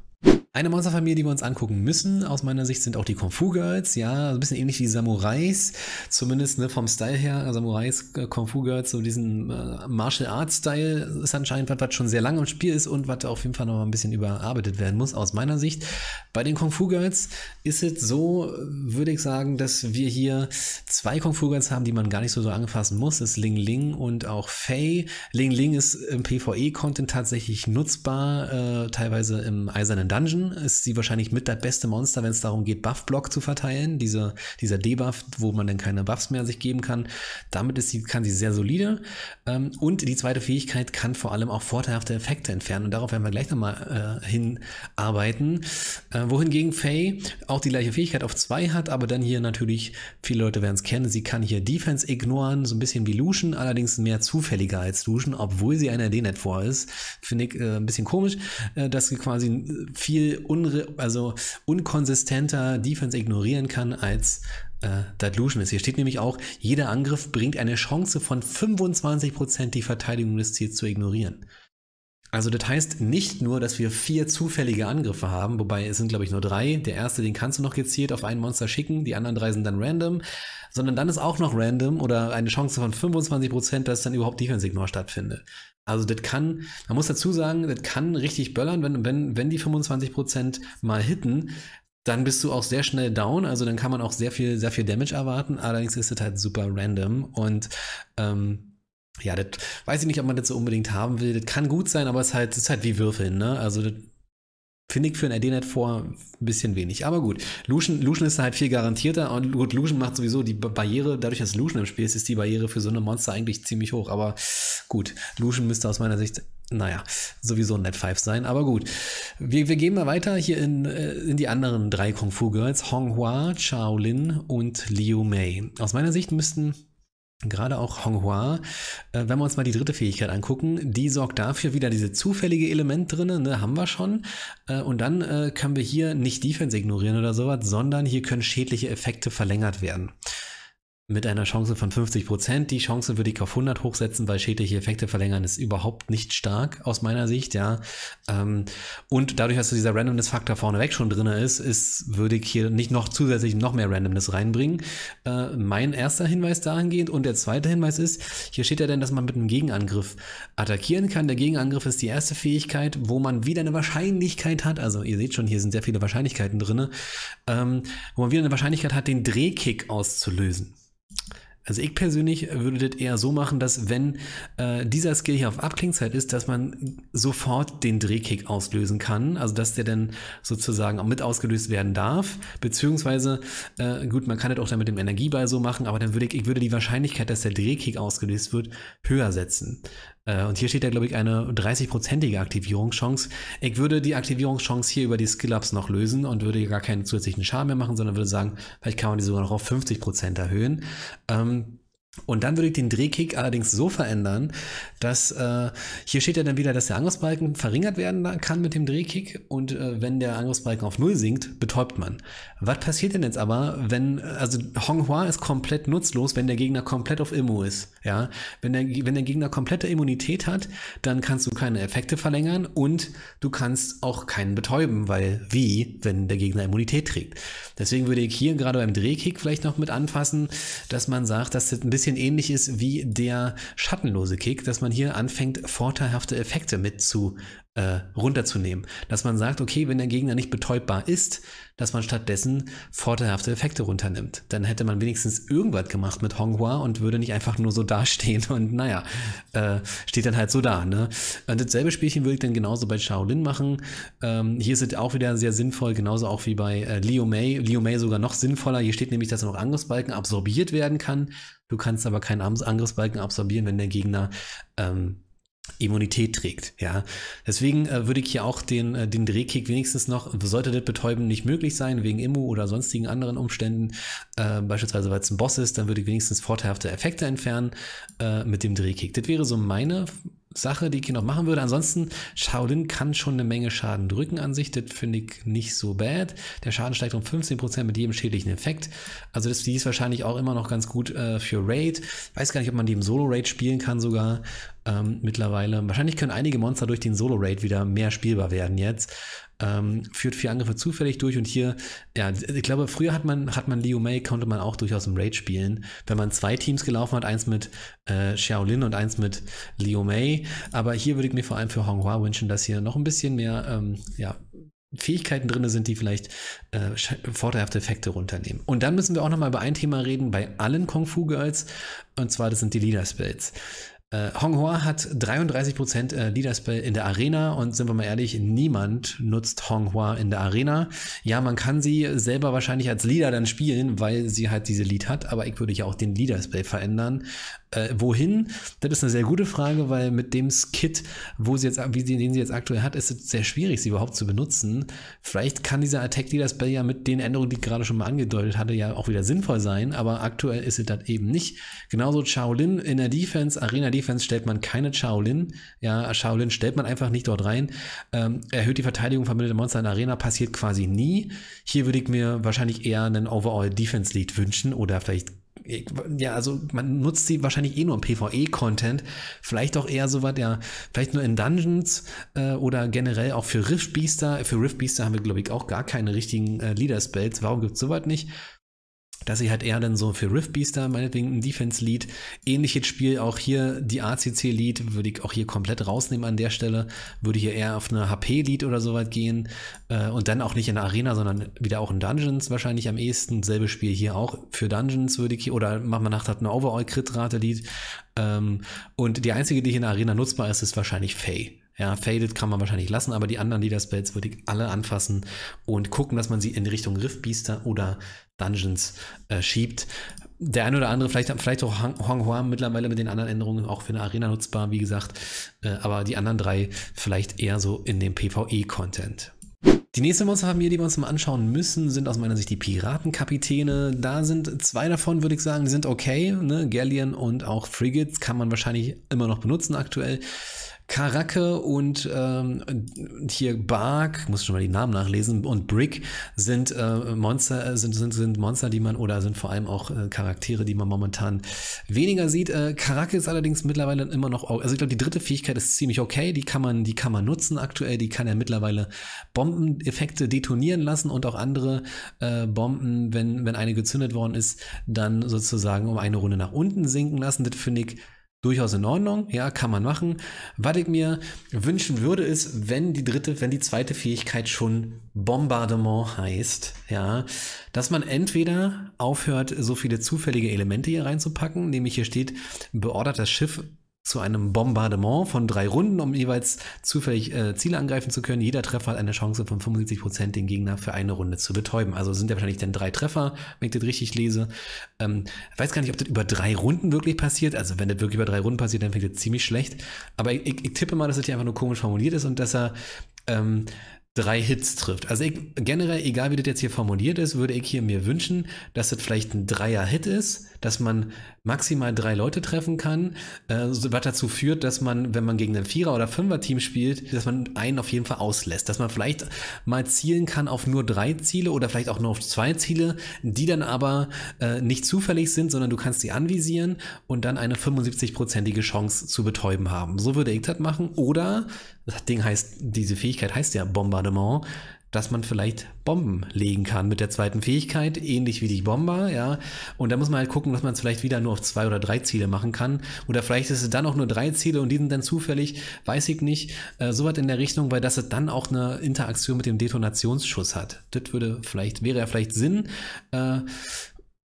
Speaker 1: Eine Monsterfamilie, die wir uns angucken müssen, aus meiner Sicht sind auch die Kung Fu Girls, ja, ein bisschen ähnlich wie Samurais, zumindest ne, vom Style her, Samurais, äh, Kung Fu Girls, so diesen äh, Martial Arts Style ist anscheinend was, was schon sehr lange im Spiel ist und was auf jeden Fall noch mal ein bisschen überarbeitet werden muss, aus meiner Sicht. Bei den Kung Fu Girls ist es so, würde ich sagen, dass wir hier zwei Kung Fu Girls haben, die man gar nicht so, so anfassen muss, das ist Ling Ling und auch Fei. Ling Ling ist im PvE-Content tatsächlich nutzbar, äh, teilweise im Eisernen Dungeon ist sie wahrscheinlich mit das beste Monster, wenn es darum geht, Buff-Block zu verteilen. Diese, dieser Debuff, wo man dann keine Buffs mehr sich geben kann. Damit ist sie, kann sie sehr solide. Ähm, und die zweite Fähigkeit kann vor allem auch vorteilhafte Effekte entfernen. Und darauf werden wir gleich nochmal äh, hinarbeiten. Äh, wohingegen Faye auch die gleiche Fähigkeit auf zwei hat, aber dann hier natürlich, viele Leute werden es kennen, sie kann hier Defense ignoren, so ein bisschen wie Lucian, allerdings mehr zufälliger als Lucian, obwohl sie eine AD-Net vor ist. Finde ich äh, ein bisschen komisch, äh, dass sie quasi viel viel unre also unkonsistenter Defense ignorieren kann als äh, Dadluschen ist. Hier steht nämlich auch, jeder Angriff bringt eine Chance von 25%, die Verteidigung des Ziels zu ignorieren. Also das heißt nicht nur, dass wir vier zufällige Angriffe haben, wobei es sind glaube ich nur drei. Der erste, den kannst du noch gezielt auf einen Monster schicken, die anderen drei sind dann random, sondern dann ist auch noch random oder eine Chance von 25%, dass dann überhaupt Defense Ignore stattfindet. Also das kann, man muss dazu sagen, das kann richtig böllern, wenn, wenn, wenn die 25% mal hitten, dann bist du auch sehr schnell down, also dann kann man auch sehr viel, sehr viel Damage erwarten, allerdings ist das halt super random und ähm, ja, das weiß ich nicht, ob man das so unbedingt haben will. Das kann gut sein, aber es ist halt, es ist halt wie Würfeln, ne? Also das Finde ich für ein AD-Net vor ein bisschen wenig. Aber gut, Lucian, Lucian ist halt viel garantierter und gut, Lucian macht sowieso die Barriere, dadurch, dass Lucian im Spiel ist, ist die Barriere für so eine Monster eigentlich ziemlich hoch. Aber gut, Lucian müsste aus meiner Sicht, naja, sowieso ein Net 5 sein. Aber gut, wir, wir gehen mal weiter hier in, äh, in die anderen drei Kung Fu Girls, Hong Hua, Chao Lin und Liu Mei. Aus meiner Sicht müssten Gerade auch Honghua, äh, wenn wir uns mal die dritte Fähigkeit angucken, die sorgt dafür wieder diese zufällige Element drinnen, ne, haben wir schon. Äh, und dann äh, können wir hier nicht Defense ignorieren oder sowas, sondern hier können schädliche Effekte verlängert werden mit einer Chance von 50%. Die Chance würde ich auf 100 hochsetzen, weil schädliche Effekte verlängern ist überhaupt nicht stark aus meiner Sicht, ja. Ähm, und dadurch, dass dieser Randomness-Faktor vorneweg schon drin ist, ist, würde ich hier nicht noch zusätzlich noch mehr Randomness reinbringen. Äh, mein erster Hinweis dahingehend und der zweite Hinweis ist, hier steht ja denn, dass man mit einem Gegenangriff attackieren kann. Der Gegenangriff ist die erste Fähigkeit, wo man wieder eine Wahrscheinlichkeit hat, also ihr seht schon, hier sind sehr viele Wahrscheinlichkeiten drin, ähm, wo man wieder eine Wahrscheinlichkeit hat, den Drehkick auszulösen. Also ich persönlich würde das eher so machen, dass wenn äh, dieser Skill hier auf Abklingzeit ist, dass man sofort den Drehkick auslösen kann. Also dass der dann sozusagen auch mit ausgelöst werden darf. Beziehungsweise, äh, gut, man kann das auch dann mit dem Energieball so machen, aber dann würde ich, ich würde die Wahrscheinlichkeit, dass der Drehkick ausgelöst wird, höher setzen. Äh, und hier steht ja, glaube ich, eine 30-prozentige Aktivierungschance. Ich würde die Aktivierungschance hier über die Skill-Ups noch lösen und würde hier gar keinen zusätzlichen Schaden mehr machen, sondern würde sagen, vielleicht kann man die sogar noch auf 50% erhöhen. Ähm, und dann würde ich den Drehkick allerdings so verändern, dass äh, hier steht ja dann wieder, dass der Angriffsbalken verringert werden kann mit dem Drehkick und äh, wenn der Angriffsbalken auf Null sinkt, betäubt man. Was passiert denn jetzt aber, wenn, also Hong Hua ist komplett nutzlos, wenn der Gegner komplett auf Immo ist. Ja? Wenn, der, wenn der Gegner komplette Immunität hat, dann kannst du keine Effekte verlängern und du kannst auch keinen betäuben, weil wie, wenn der Gegner Immunität trägt. Deswegen würde ich hier gerade beim Drehkick vielleicht noch mit anfassen, dass man sagt, dass das ein bisschen bisschen ähnlich ist wie der schattenlose Kick, dass man hier anfängt, vorteilhafte Effekte mit zu äh, runterzunehmen. Dass man sagt, okay, wenn der Gegner nicht betäubbar ist, dass man stattdessen vorteilhafte Effekte runternimmt. Dann hätte man wenigstens irgendwas gemacht mit Honghua und würde nicht einfach nur so <laughs> dastehen und naja, äh, steht dann halt so da. Ne? Und dasselbe Spielchen würde ich dann genauso bei Shaolin machen. Ähm, hier ist es auch wieder sehr sinnvoll, genauso auch wie bei äh, Leo May. Leo May sogar noch sinnvoller. Hier steht nämlich, dass noch Angriffsbalken absorbiert werden kann. Du kannst aber keinen Angriffsbalken absorbieren, wenn der Gegner ähm, Immunität trägt. Ja, deswegen äh, würde ich hier auch den äh, den Drehkick wenigstens noch sollte das Betäuben nicht möglich sein wegen Immu oder sonstigen anderen Umständen, äh, beispielsweise weil es ein Boss ist, dann würde ich wenigstens vorteilhafte Effekte entfernen äh, mit dem Drehkick. Das wäre so meine Sache, die ich hier noch machen würde. Ansonsten, Shaolin kann schon eine Menge Schaden drücken an sich. Das finde ich nicht so bad. Der Schaden steigt um 15% mit jedem schädlichen Effekt. Also das, die ist wahrscheinlich auch immer noch ganz gut äh, für Raid. Weiß gar nicht, ob man die im Solo-Raid spielen kann sogar ähm, mittlerweile. Wahrscheinlich können einige Monster durch den Solo-Raid wieder mehr spielbar werden jetzt ähm, führt vier Angriffe zufällig durch und hier, ja, ich glaube, früher hat man, hat man Liu Mei, konnte man auch durchaus im Raid spielen, wenn man zwei Teams gelaufen hat, eins mit äh, Xiaolin und eins mit Liu Mei, aber hier würde ich mir vor allem für Honghua wünschen, dass hier noch ein bisschen mehr, ähm, ja, Fähigkeiten drin sind, die vielleicht äh, vorteilhafte Effekte runternehmen. Und dann müssen wir auch nochmal über ein Thema reden bei allen Kung Fu Girls, und zwar das sind die Leader Spells. Äh, Honghua hat 33 Prozent äh, in der Arena und sind wir mal ehrlich, niemand nutzt Hong Honghua in der Arena. Ja, man kann sie selber wahrscheinlich als Leader dann spielen, weil sie halt diese Lead hat, aber ich würde ja auch den Leaderspell verändern äh, wohin? Das ist eine sehr gute Frage, weil mit dem Skit, wo sie jetzt, wie sie, den sie jetzt aktuell hat, ist es sehr schwierig, sie überhaupt zu benutzen. Vielleicht kann dieser Attack Leader Spell ja mit den Änderungen, die ich gerade schon mal angedeutet hatte, ja auch wieder sinnvoll sein, aber aktuell ist es das eben nicht. Genauso Shaolin in der Defense, Arena Defense stellt man keine Shaolin. Ja, Shaolin stellt man einfach nicht dort rein. Ähm, erhöht die Verteidigung vermittelte Monster in der Arena passiert quasi nie. Hier würde ich mir wahrscheinlich eher einen Overall Defense Lead wünschen oder vielleicht ja, also man nutzt sie wahrscheinlich eh nur im PvE-Content. Vielleicht auch eher so was, ja, vielleicht nur in Dungeons äh, oder generell auch für Riftbiester. Für Riftbiester haben wir, glaube ich, auch gar keine richtigen äh, Leader-Spells. Warum gibt es sowas nicht? dass sie halt eher dann so für Riftbeaster, meinetwegen ein Defense-Lead, ähnliches Spiel, auch hier die ACC-Lead, würde ich auch hier komplett rausnehmen an der Stelle, würde hier eher auf eine HP-Lead oder so weit gehen äh, und dann auch nicht in der Arena, sondern wieder auch in Dungeons wahrscheinlich am ehesten, selbe Spiel hier auch für Dungeons würde ich hier, oder machen wir nach, hat eine Overall-Crit-Rate-Lead ähm, und die einzige, die hier in der Arena nutzbar ist, ist wahrscheinlich Faye ja, Faded kann man wahrscheinlich lassen, aber die anderen Leader Spells würde ich alle anfassen und gucken, dass man sie in Richtung Riftbiester oder Dungeons äh, schiebt. Der eine oder andere, vielleicht, vielleicht auch Hong Hua mittlerweile mit den anderen Änderungen auch für eine Arena nutzbar, wie gesagt. Äh, aber die anderen drei vielleicht eher so in dem PvE-Content. Die nächste Monster haben wir, die wir uns mal anschauen müssen, sind aus meiner Sicht die Piratenkapitäne. Da sind zwei davon, würde ich sagen, die sind okay. Ne? Galleon und auch Frigates kann man wahrscheinlich immer noch benutzen aktuell. Karacke und ähm, hier Bark, muss schon mal die Namen nachlesen, und Brick sind äh, Monster, äh, sind, sind, sind Monster, die man, oder sind vor allem auch äh, Charaktere, die man momentan weniger sieht. Äh, Karacke ist allerdings mittlerweile immer noch, also ich glaube, die dritte Fähigkeit ist ziemlich okay, die kann man, die kann man nutzen aktuell, die kann ja mittlerweile Bombeneffekte detonieren lassen und auch andere äh, Bomben, wenn, wenn eine gezündet worden ist, dann sozusagen um eine Runde nach unten sinken lassen. Das finde ich durchaus in Ordnung, ja, kann man machen. Was ich mir wünschen würde, ist, wenn die dritte, wenn die zweite Fähigkeit schon Bombardement heißt, ja, dass man entweder aufhört, so viele zufällige Elemente hier reinzupacken, nämlich hier steht, beordert das Schiff zu einem Bombardement von drei Runden, um jeweils zufällig äh, Ziele angreifen zu können. Jeder Treffer hat eine Chance von 75 Prozent, den Gegner für eine Runde zu betäuben. Also sind ja wahrscheinlich dann drei Treffer, wenn ich das richtig lese. Ähm, weiß gar nicht, ob das über drei Runden wirklich passiert. Also wenn das wirklich über drei Runden passiert, dann finde ich das ziemlich schlecht. Aber ich, ich, ich tippe mal, dass das hier einfach nur komisch formuliert ist und dass er ähm, drei Hits trifft. Also ich, generell, egal wie das jetzt hier formuliert ist, würde ich hier mir wünschen, dass das vielleicht ein Dreier-Hit ist, dass man maximal drei Leute treffen kann, äh, was dazu führt, dass man, wenn man gegen ein Vierer- oder Fünfer-Team spielt, dass man einen auf jeden Fall auslässt, dass man vielleicht mal zielen kann auf nur drei Ziele oder vielleicht auch nur auf zwei Ziele, die dann aber äh, nicht zufällig sind, sondern du kannst sie anvisieren und dann eine 75-prozentige Chance zu betäuben haben. So würde ich das machen oder das Ding heißt, diese Fähigkeit heißt ja Bomber Bombardement, dass man vielleicht Bomben legen kann mit der zweiten Fähigkeit, ähnlich wie die Bomber, ja. Und da muss man halt gucken, dass man es vielleicht wieder nur auf zwei oder drei Ziele machen kann. Oder vielleicht ist es dann auch nur drei Ziele und die sind dann zufällig, weiß ich nicht, äh, so weit in der Richtung, weil das dann auch eine Interaktion mit dem Detonationsschuss hat. Das würde vielleicht, wäre ja vielleicht Sinn. Äh,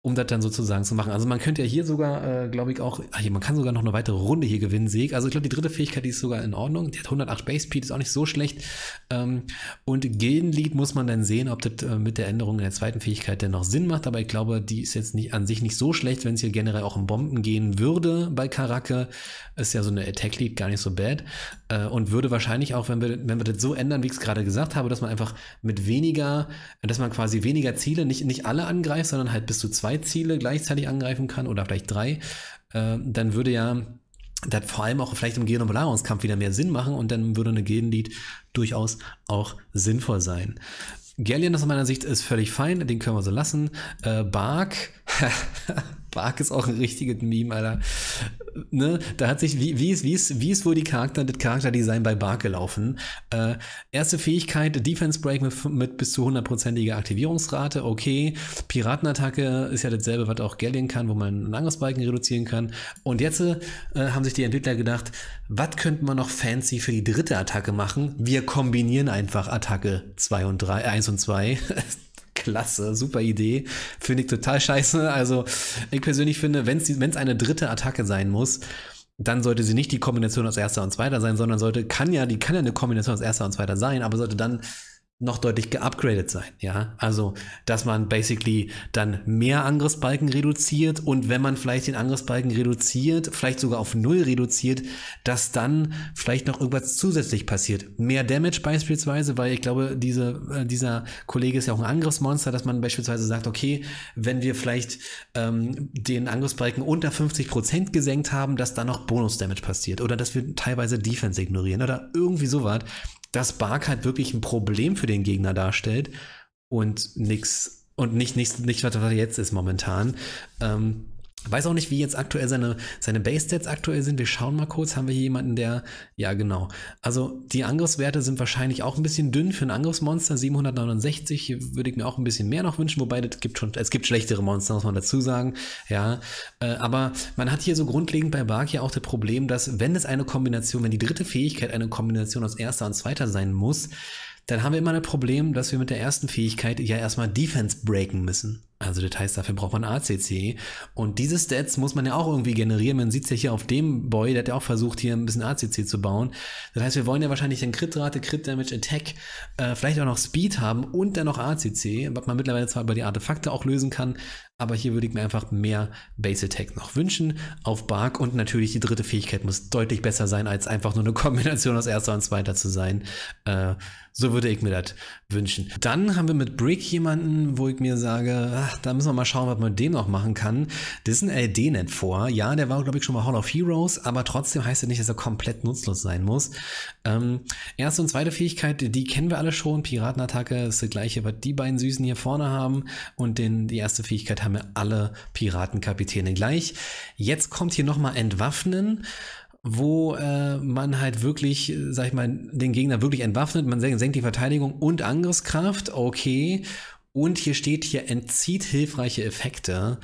Speaker 1: um das dann sozusagen zu machen. Also man könnte ja hier sogar, äh, glaube ich, auch, ach hier, man kann sogar noch eine weitere Runde hier gewinnen, Sieg. Also ich glaube, die dritte Fähigkeit, die ist sogar in Ordnung. Die hat 108 Base Speed, ist auch nicht so schlecht. Ähm, und Gildenlied muss man dann sehen, ob das äh, mit der Änderung in der zweiten Fähigkeit denn noch Sinn macht. Aber ich glaube, die ist jetzt nicht an sich nicht so schlecht, wenn es hier generell auch um Bomben gehen würde bei Karake. Ist ja so eine Attack Lead gar nicht so bad. Äh, und würde wahrscheinlich auch, wenn wir, wenn wir das so ändern, wie ich es gerade gesagt habe, dass man einfach mit weniger, dass man quasi weniger Ziele, nicht, nicht alle angreift, sondern halt bis zu zwei zwei Ziele gleichzeitig angreifen kann oder vielleicht drei, äh, dann würde ja das vor allem auch vielleicht im Gehirn- und Belagerungskampf wieder mehr Sinn machen und dann würde eine Gegenlied durchaus auch sinnvoll sein. Gerlian aus meiner Sicht ist völlig fein, den können wir so lassen. Äh, Bark, <laughs> Bark ist auch ein richtiges Meme, Alter. Ne? Da hat sich, wie, wie, ist, wie, ist, wie ist wohl die Charakter, das Charakterdesign bei Bark gelaufen? Äh, erste Fähigkeit, Defense Break mit, mit bis zu hundertprozentiger Aktivierungsrate, okay. Piratenattacke ist ja dasselbe, was auch Gallien kann, wo man einen Angriffsbalken reduzieren kann. Und jetzt äh, haben sich die Entwickler gedacht, was könnten wir noch fancy für die dritte Attacke machen? Wir kombinieren einfach Attacke 2 und 3, 1 und 2. <laughs> klasse, super Idee. Finde ich total scheiße. Also ich persönlich finde, wenn es eine dritte Attacke sein muss, dann sollte sie nicht die Kombination aus erster und zweiter sein, sondern sollte, kann ja, die kann ja eine Kombination aus erster und zweiter sein, aber sollte dann noch deutlich geupgradet sein, ja. Also, dass man basically dann mehr Angriffsbalken reduziert und wenn man vielleicht den Angriffsbalken reduziert, vielleicht sogar auf null reduziert, dass dann vielleicht noch irgendwas zusätzlich passiert. Mehr Damage beispielsweise, weil ich glaube, diese, äh, dieser Kollege ist ja auch ein Angriffsmonster, dass man beispielsweise sagt, okay, wenn wir vielleicht ähm, den Angriffsbalken unter 50% Prozent gesenkt haben, dass dann noch Bonus-Damage passiert oder dass wir teilweise Defense ignorieren oder irgendwie sowas dass Bark halt wirklich ein Problem für den Gegner darstellt und nichts und nicht, nicht, nicht was er jetzt ist momentan. Ähm, Weiß auch nicht, wie jetzt aktuell seine, seine Base-Stats aktuell sind. Wir schauen mal kurz. Haben wir hier jemanden, der. Ja, genau. Also die Angriffswerte sind wahrscheinlich auch ein bisschen dünn für ein Angriffsmonster. 769 hier würde ich mir auch ein bisschen mehr noch wünschen, wobei das gibt schon, es gibt schlechtere Monster, muss man dazu sagen. Ja. Äh, aber man hat hier so grundlegend bei Bark ja auch das Problem, dass, wenn es eine Kombination, wenn die dritte Fähigkeit eine Kombination aus erster und zweiter sein muss, dann haben wir immer ein Problem, dass wir mit der ersten Fähigkeit ja erstmal Defense breaken müssen. Also das heißt, dafür braucht man ACC. Und diese Stats muss man ja auch irgendwie generieren. Man sieht es ja hier auf dem Boy, der hat ja auch versucht, hier ein bisschen ACC zu bauen. Das heißt, wir wollen ja wahrscheinlich dann Crit-Rate, Crit-Damage, Attack, äh, vielleicht auch noch Speed haben und dann noch ACC, was man mittlerweile zwar über die Artefakte auch lösen kann, aber hier würde ich mir einfach mehr Base-Attack noch wünschen auf Bark. Und natürlich die dritte Fähigkeit muss deutlich besser sein, als einfach nur eine <laughs> Kombination aus erster und zweiter zu sein. Äh, so würde ich mir das wünschen. Dann haben wir mit Brick jemanden, wo ich mir sage, ach, da müssen wir mal schauen, was man mit dem noch machen kann. Das ist ein LD net vor. Ja, der war, glaube ich, schon mal Hall of Heroes, aber trotzdem heißt das nicht, dass er komplett nutzlos sein muss. Ähm, erste und zweite Fähigkeit, die kennen wir alle schon. Piratenattacke ist das gleiche, was die beiden Süßen hier vorne haben. Und den, die erste Fähigkeit haben wir alle Piratenkapitäne gleich. Jetzt kommt hier nochmal Entwaffnen wo äh, man halt wirklich, äh, sag ich mal, den Gegner wirklich entwaffnet, man senkt die Verteidigung und Angriffskraft, okay. Und hier steht hier entzieht hilfreiche Effekte.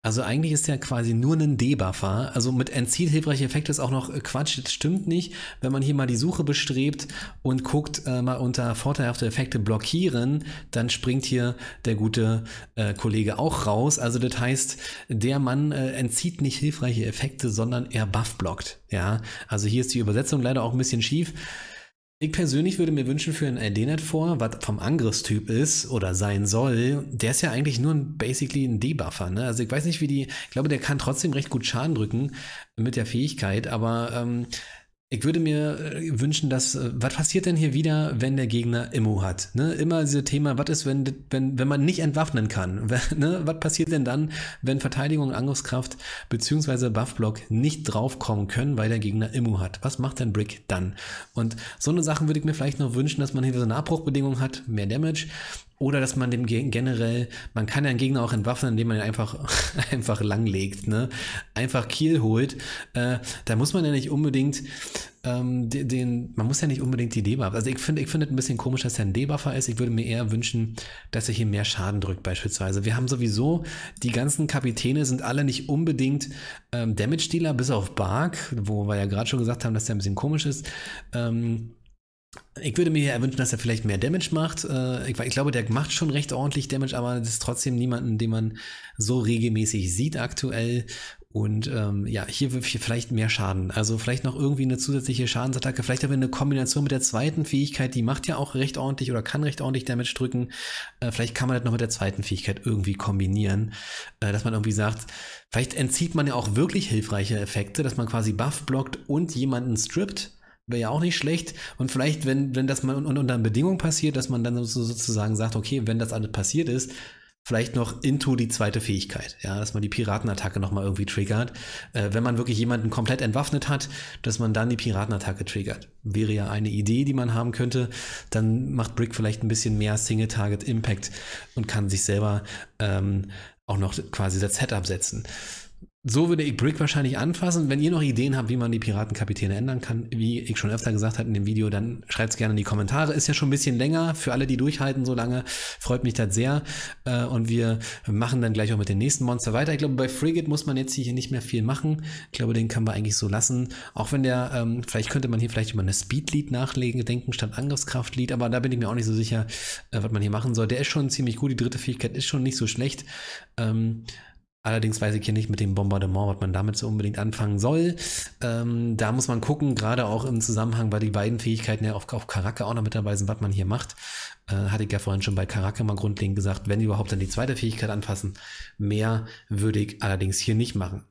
Speaker 1: Also eigentlich ist ja quasi nur ein Debuffer. Also mit entzieht hilfreiche Effekte ist auch noch äh, Quatsch, das stimmt nicht. Wenn man hier mal die Suche bestrebt und guckt, äh, mal unter vorteilhafte Effekte blockieren, dann springt hier der gute äh, Kollege auch raus. Also das heißt, der Mann äh, entzieht nicht hilfreiche Effekte, sondern er buff blockt. Ja, also hier ist die Übersetzung leider auch ein bisschen schief. Ich persönlich würde mir wünschen für ein AD-Net vor, was vom Angriffstyp ist oder sein soll, der ist ja eigentlich nur ein, basically ein Debuffer. Ne? Also ich weiß nicht, wie die, ich glaube, der kann trotzdem recht gut Schaden drücken mit der Fähigkeit, aber ähm, ich würde mir äh, wünschen, dass, äh, was passiert denn hier wieder, wenn der Gegner Immo hat? Ne? Immer dieses Thema, was ist, wenn, wenn, wenn man nicht entwaffnen kann? <laughs> ne? Was passiert denn dann, wenn Verteidigung, Angriffskraft beziehungsweise Buffblock nicht draufkommen können, weil der Gegner Immo hat? Was macht denn Brick dann? Und so eine Sache würde ich mir vielleicht noch wünschen, dass man hier so eine Abbruchbedingung hat, mehr Damage, oder dass man dem generell, man kann ja einen Gegner auch entwaffnen, indem man ihn einfach, <laughs> einfach langlegt, ne? Einfach Kiel holt. Äh, da muss man ja nicht unbedingt ähm, den, den, man muss ja nicht unbedingt die Debuff. Also ich finde ich finde es ein bisschen komisch, dass er ein Debuffer ist. Ich würde mir eher wünschen, dass er hier mehr Schaden drückt, beispielsweise. Wir haben sowieso, die ganzen Kapitäne sind alle nicht unbedingt ähm, Damage-Dealer, bis auf Bark, wo wir ja gerade schon gesagt haben, dass der ein bisschen komisch ist. Ähm, ich würde mir ja wünschen, dass er vielleicht mehr Damage macht. Äh, ich, glaube, der macht schon recht ordentlich Damage, aber das ist trotzdem niemanden, den man so regelmäßig sieht aktuell. Und ähm, ja, hier wird vielleicht mehr Schaden. Also vielleicht noch irgendwie eine zusätzliche Schadensattacke. Vielleicht aber eine Kombination mit der zweiten Fähigkeit. Die macht ja auch recht ordentlich oder kann recht ordentlich Damage drücken. Äh, vielleicht kann man das noch mit der zweiten Fähigkeit irgendwie kombinieren. Äh, dass man irgendwie sagt, vielleicht entzieht man ja auch wirklich hilfreiche Effekte, dass man quasi Buff blockt und jemanden strippt wäre ja auch nicht schlecht. Und vielleicht, wenn, wenn das mal unter Bedingungen passiert, dass man dann so sozusagen sagt, okay, wenn das alles passiert ist, vielleicht noch into die zweite Fähigkeit, ja, dass man die Piratenattacke nochmal irgendwie triggert. Äh, wenn man wirklich jemanden komplett entwaffnet hat, dass man dann die Piratenattacke triggert. Wäre ja eine Idee, die man haben könnte. Dann macht Brick vielleicht ein bisschen mehr Single-Target-Impact und kann sich selber ähm, auch noch quasi das Setup setzen so würde ich Brick wahrscheinlich anfassen. Wenn ihr noch Ideen habt, wie man die Piratenkapitäne ändern kann, wie ich schon öfter gesagt habe in dem Video, dann schreibt es gerne in die Kommentare. Ist ja schon ein bisschen länger für alle, die durchhalten so lange. Freut mich das sehr. Äh, und wir machen dann gleich auch mit den nächsten Monster weiter. Ich glaube, bei Frigate muss man jetzt hier nicht mehr viel machen. Ich glaube, den kann man eigentlich so lassen. Auch wenn der, ähm, vielleicht könnte man hier vielleicht über eine Speed-Lead nachlegen, denken statt Angriffskraft-Lead. Aber da bin ich mir auch nicht so sicher, äh, was man hier machen soll. Der ist schon ziemlich gut. Die dritte Fähigkeit ist schon nicht so schlecht. Ähm, Allerdings weiß ich hier nicht mit dem Bombardement, was man damit so unbedingt anfangen soll. Ähm, da muss man gucken, gerade auch im Zusammenhang, weil die beiden Fähigkeiten ja auf, auf Karaka auch noch mit dabei sind, was man hier macht. Äh, hatte ich ja vorhin schon bei Karaka mal grundlegend gesagt, wenn überhaupt dann die zweite Fähigkeit anfassen. Mehr würde ich allerdings hier nicht machen.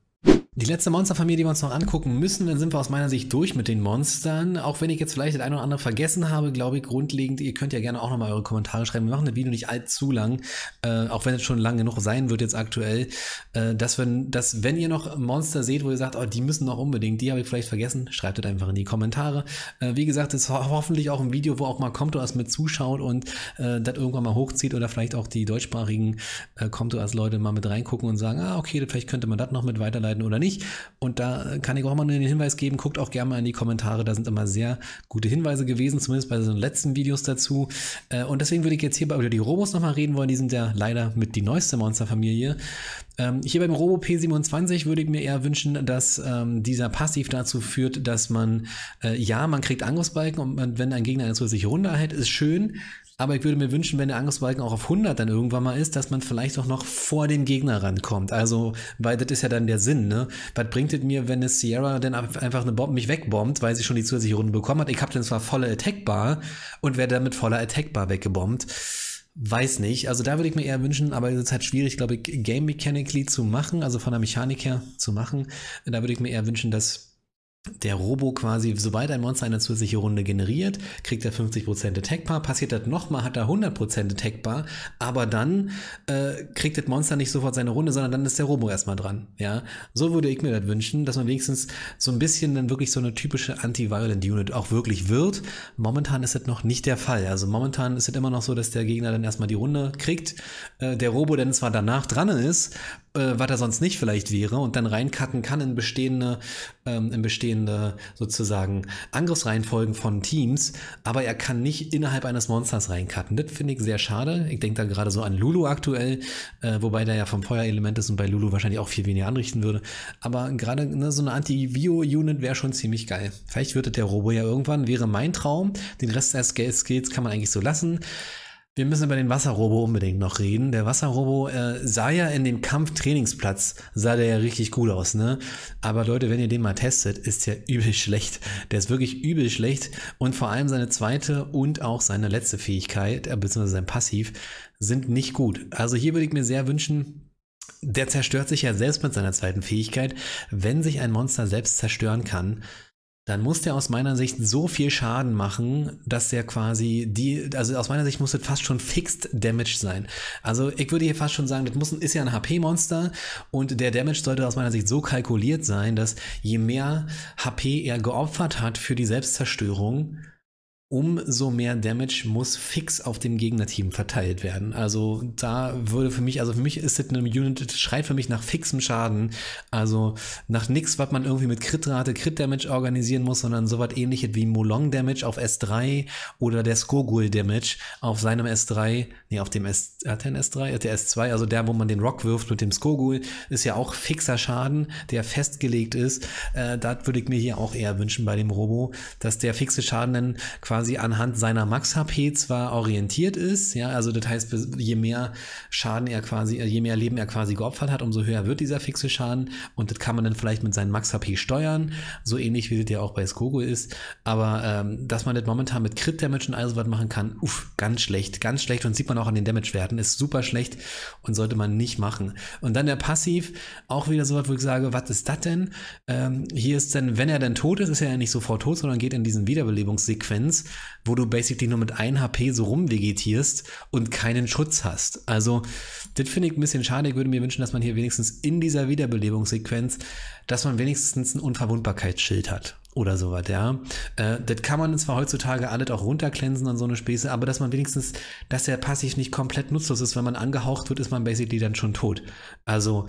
Speaker 1: Die letzte Monsterfamilie, die wir uns noch angucken müssen, dann sind wir aus meiner Sicht durch mit den Monstern. Auch wenn ich jetzt vielleicht das eine oder andere vergessen habe, glaube ich grundlegend, ihr könnt ja gerne auch nochmal eure Kommentare schreiben. Wir machen das Video nicht allzu lang, äh, auch wenn es schon lang genug sein wird jetzt aktuell, äh, dass, wenn, dass wenn ihr noch Monster seht, wo ihr sagt, oh, die müssen noch unbedingt, die habe ich vielleicht vergessen, schreibt es einfach in die Kommentare. Äh, wie gesagt, es ist ho hoffentlich auch ein Video, wo auch mal Comtoas mit zuschaut und äh, das irgendwann mal hochzieht oder vielleicht auch die deutschsprachigen äh, Comtoas-Leute mal mit reingucken und sagen, ah, okay, vielleicht könnte man das noch mit weiterleiten oder nicht nicht. Und da kann ich auch mal nur den Hinweis geben, guckt auch gerne mal in die Kommentare, da sind immer sehr gute Hinweise gewesen, zumindest bei den letzten Videos dazu. Äh, und deswegen würde ich jetzt hier über die Robos nochmal reden wollen, die sind ja leider mit die neueste Monsterfamilie. Ähm, hier beim Robo P27 würde ich mir eher wünschen, dass ähm, dieser Passiv dazu führt, dass man, äh, ja, man kriegt Angriffsbalken und wenn ein Gegner eine zusätzliche Runde erhält, ist schön, aber ich würde mir wünschen, wenn der Angriffsbalken auch auf 100 dann irgendwann mal ist, dass man vielleicht auch noch vor den Gegner rankommt. Also, weil das ist ja dann der Sinn, ne? Was bringt es mir, wenn eine Sierra dann einfach eine Bombe mich wegbombt, weil sie schon die zusätzliche Runde bekommen hat? Ich habe dann zwar volle Attackbar und werde dann mit voller Attackbar weggebombt. Weiß nicht. Also da würde ich mir eher wünschen, aber es ist halt schwierig, glaube ich, game mechanically zu machen, also von der Mechanik her zu machen. Da würde ich mir eher wünschen, dass der Robo quasi, sobald ein Monster eine zusätzliche Runde generiert, kriegt er 50% Attack-Bar. Passiert das nochmal, hat er 100% Attack-Bar. Aber dann äh, kriegt das Monster nicht sofort seine Runde, sondern dann ist der Robo erstmal dran. Ja, so würde ich mir das wünschen, dass man wenigstens so ein bisschen dann wirklich so eine typische Anti-Violent-Unit auch wirklich wird. Momentan ist das noch nicht der Fall. Also momentan ist es immer noch so, dass der Gegner dann erstmal die Runde kriegt, äh, der Robo dann zwar danach dran ist, äh, was er sonst nicht vielleicht wäre und dann reinkacken kann in bestehende, ähm, in bestehende sozusagen Angriffsreihenfolgen von Teams, aber er kann nicht innerhalb eines Monsters reinkacken. Das finde ich sehr schade. Ich denke da gerade so an Lulu aktuell, äh, wobei der ja vom Feuerelement ist und bei Lulu wahrscheinlich auch viel weniger anrichten würde. Aber gerade ne, so eine anti vio unit wäre schon ziemlich geil. Vielleicht würde der Robo ja irgendwann, wäre mein Traum. Den Rest der Skills kann man eigentlich so lassen. Wir müssen über den Wasserrobo unbedingt noch reden. Der Wasserrobo äh, sah ja in dem Kampftrainingsplatz, sah der ja richtig gut aus, ne? Aber Leute, wenn ihr den mal testet, ist der <laughs> übel schlecht. Der ist wirklich übel schlecht und vor allem seine zweite und auch seine letzte Fähigkeit, äh, beziehungsweise sein Passiv, sind nicht gut. Also hier würde ich mir sehr wünschen, der zerstört sich ja selbst mit seiner zweiten Fähigkeit, wenn sich ein Monster selbst zerstören kann dann muss der aus meiner Sicht so viel Schaden machen, dass der quasi die, also aus meiner Sicht muss das fast schon Fixed Damage sein. Also ich würde hier fast schon sagen, das muss, ist ja ein HP-Monster und der Damage sollte aus meiner Sicht so kalkuliert sein, dass je mehr HP er geopfert hat für die Selbstzerstörung, umso mehr Damage muss fix auf dem Gegnerteam verteilt werden. Also da würde für mich, also für mich ist das eine Unit, das schreit für mich nach fixem Schaden. Also nach nichts, was man irgendwie mit Crit-Rate, Crit-Damage organisieren muss, sondern sowas ähnliches wie Molong-Damage auf S3 oder der Skogul-Damage auf seinem S3, nee, auf dem S, hat er einen S3? Der S2, also der, wo man den Rock wirft mit dem Skogul, ist ja auch fixer Schaden, der festgelegt ist. Äh, das würde ich mir hier auch eher wünschen bei dem Robo, dass der fixe Schaden dann quasi quasi anhand seiner Max-HP zwar orientiert ist, ja, also das heißt, je mehr Schaden er quasi, äh, je mehr Leben er quasi geopfert hat, umso höher wird dieser fixe Schaden und das kann man dann vielleicht mit seinen Max-HP steuern, so ähnlich wie das ja auch bei Skogo ist, aber ähm, dass man das momentan mit Crit-Damage und all sowas machen kann, uff, ganz schlecht, ganz schlecht und sieht man auch an den Damage-Werten, ist super schlecht und sollte man nicht machen. Und dann der Passiv, auch wieder sowas, wo ich sage, was ist das denn? Ähm, hier ist dann, wenn er dann tot ist, ist er ja nicht sofort tot, sondern geht in diesen Wiederbelebungssequenz wo du basically nur mit 1 HP so rumvegetierst und keinen Schutz hast. Also, das finde ich ein bisschen schade. Ich würde mir wünschen, dass man hier wenigstens in dieser Wiederbelebungssequenz, dass man wenigstens ein Unverwundbarkeitsschild hat oder sowas, ja. Äh, das kann man zwar heutzutage alles auch runterglänzen und so eine Späße, aber dass man wenigstens, dass er passiv nicht komplett nutzlos ist, wenn man angehaucht wird, ist man basically dann schon tot. Also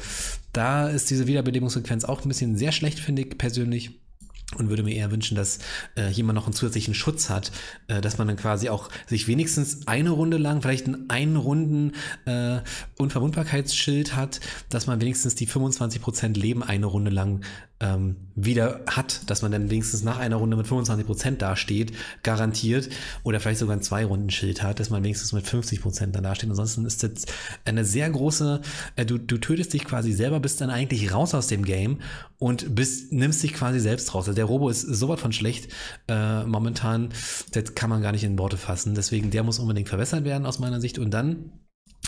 Speaker 1: da ist diese Wiederbelebungssequenz auch ein bisschen sehr schlecht, finde ich persönlich und würde mir eher wünschen, dass äh, jemand noch einen zusätzlichen Schutz hat, äh, dass man dann quasi auch sich wenigstens eine Runde lang, vielleicht einen einen Runden äh, Unverwundbarkeitsschild hat, dass man wenigstens die 25% Leben eine Runde lang ähm, wieder hat, dass man dann wenigstens nach einer Runde mit 25% Prozent dasteht, garantiert, oder vielleicht sogar ein Zwei-Runden-Schild hat, dass man wenigstens mit 50% Prozent dann dasteht. Ansonsten ist das eine sehr große, äh, du, du tötest dich quasi selber, bist dann eigentlich raus aus dem Game und bist, nimmst dich quasi selbst raus. Also der Robo ist sowas von schlecht äh, momentan, das kann man gar nicht in Worte fassen. Deswegen, der muss unbedingt verbessert werden aus meiner Sicht. Und dann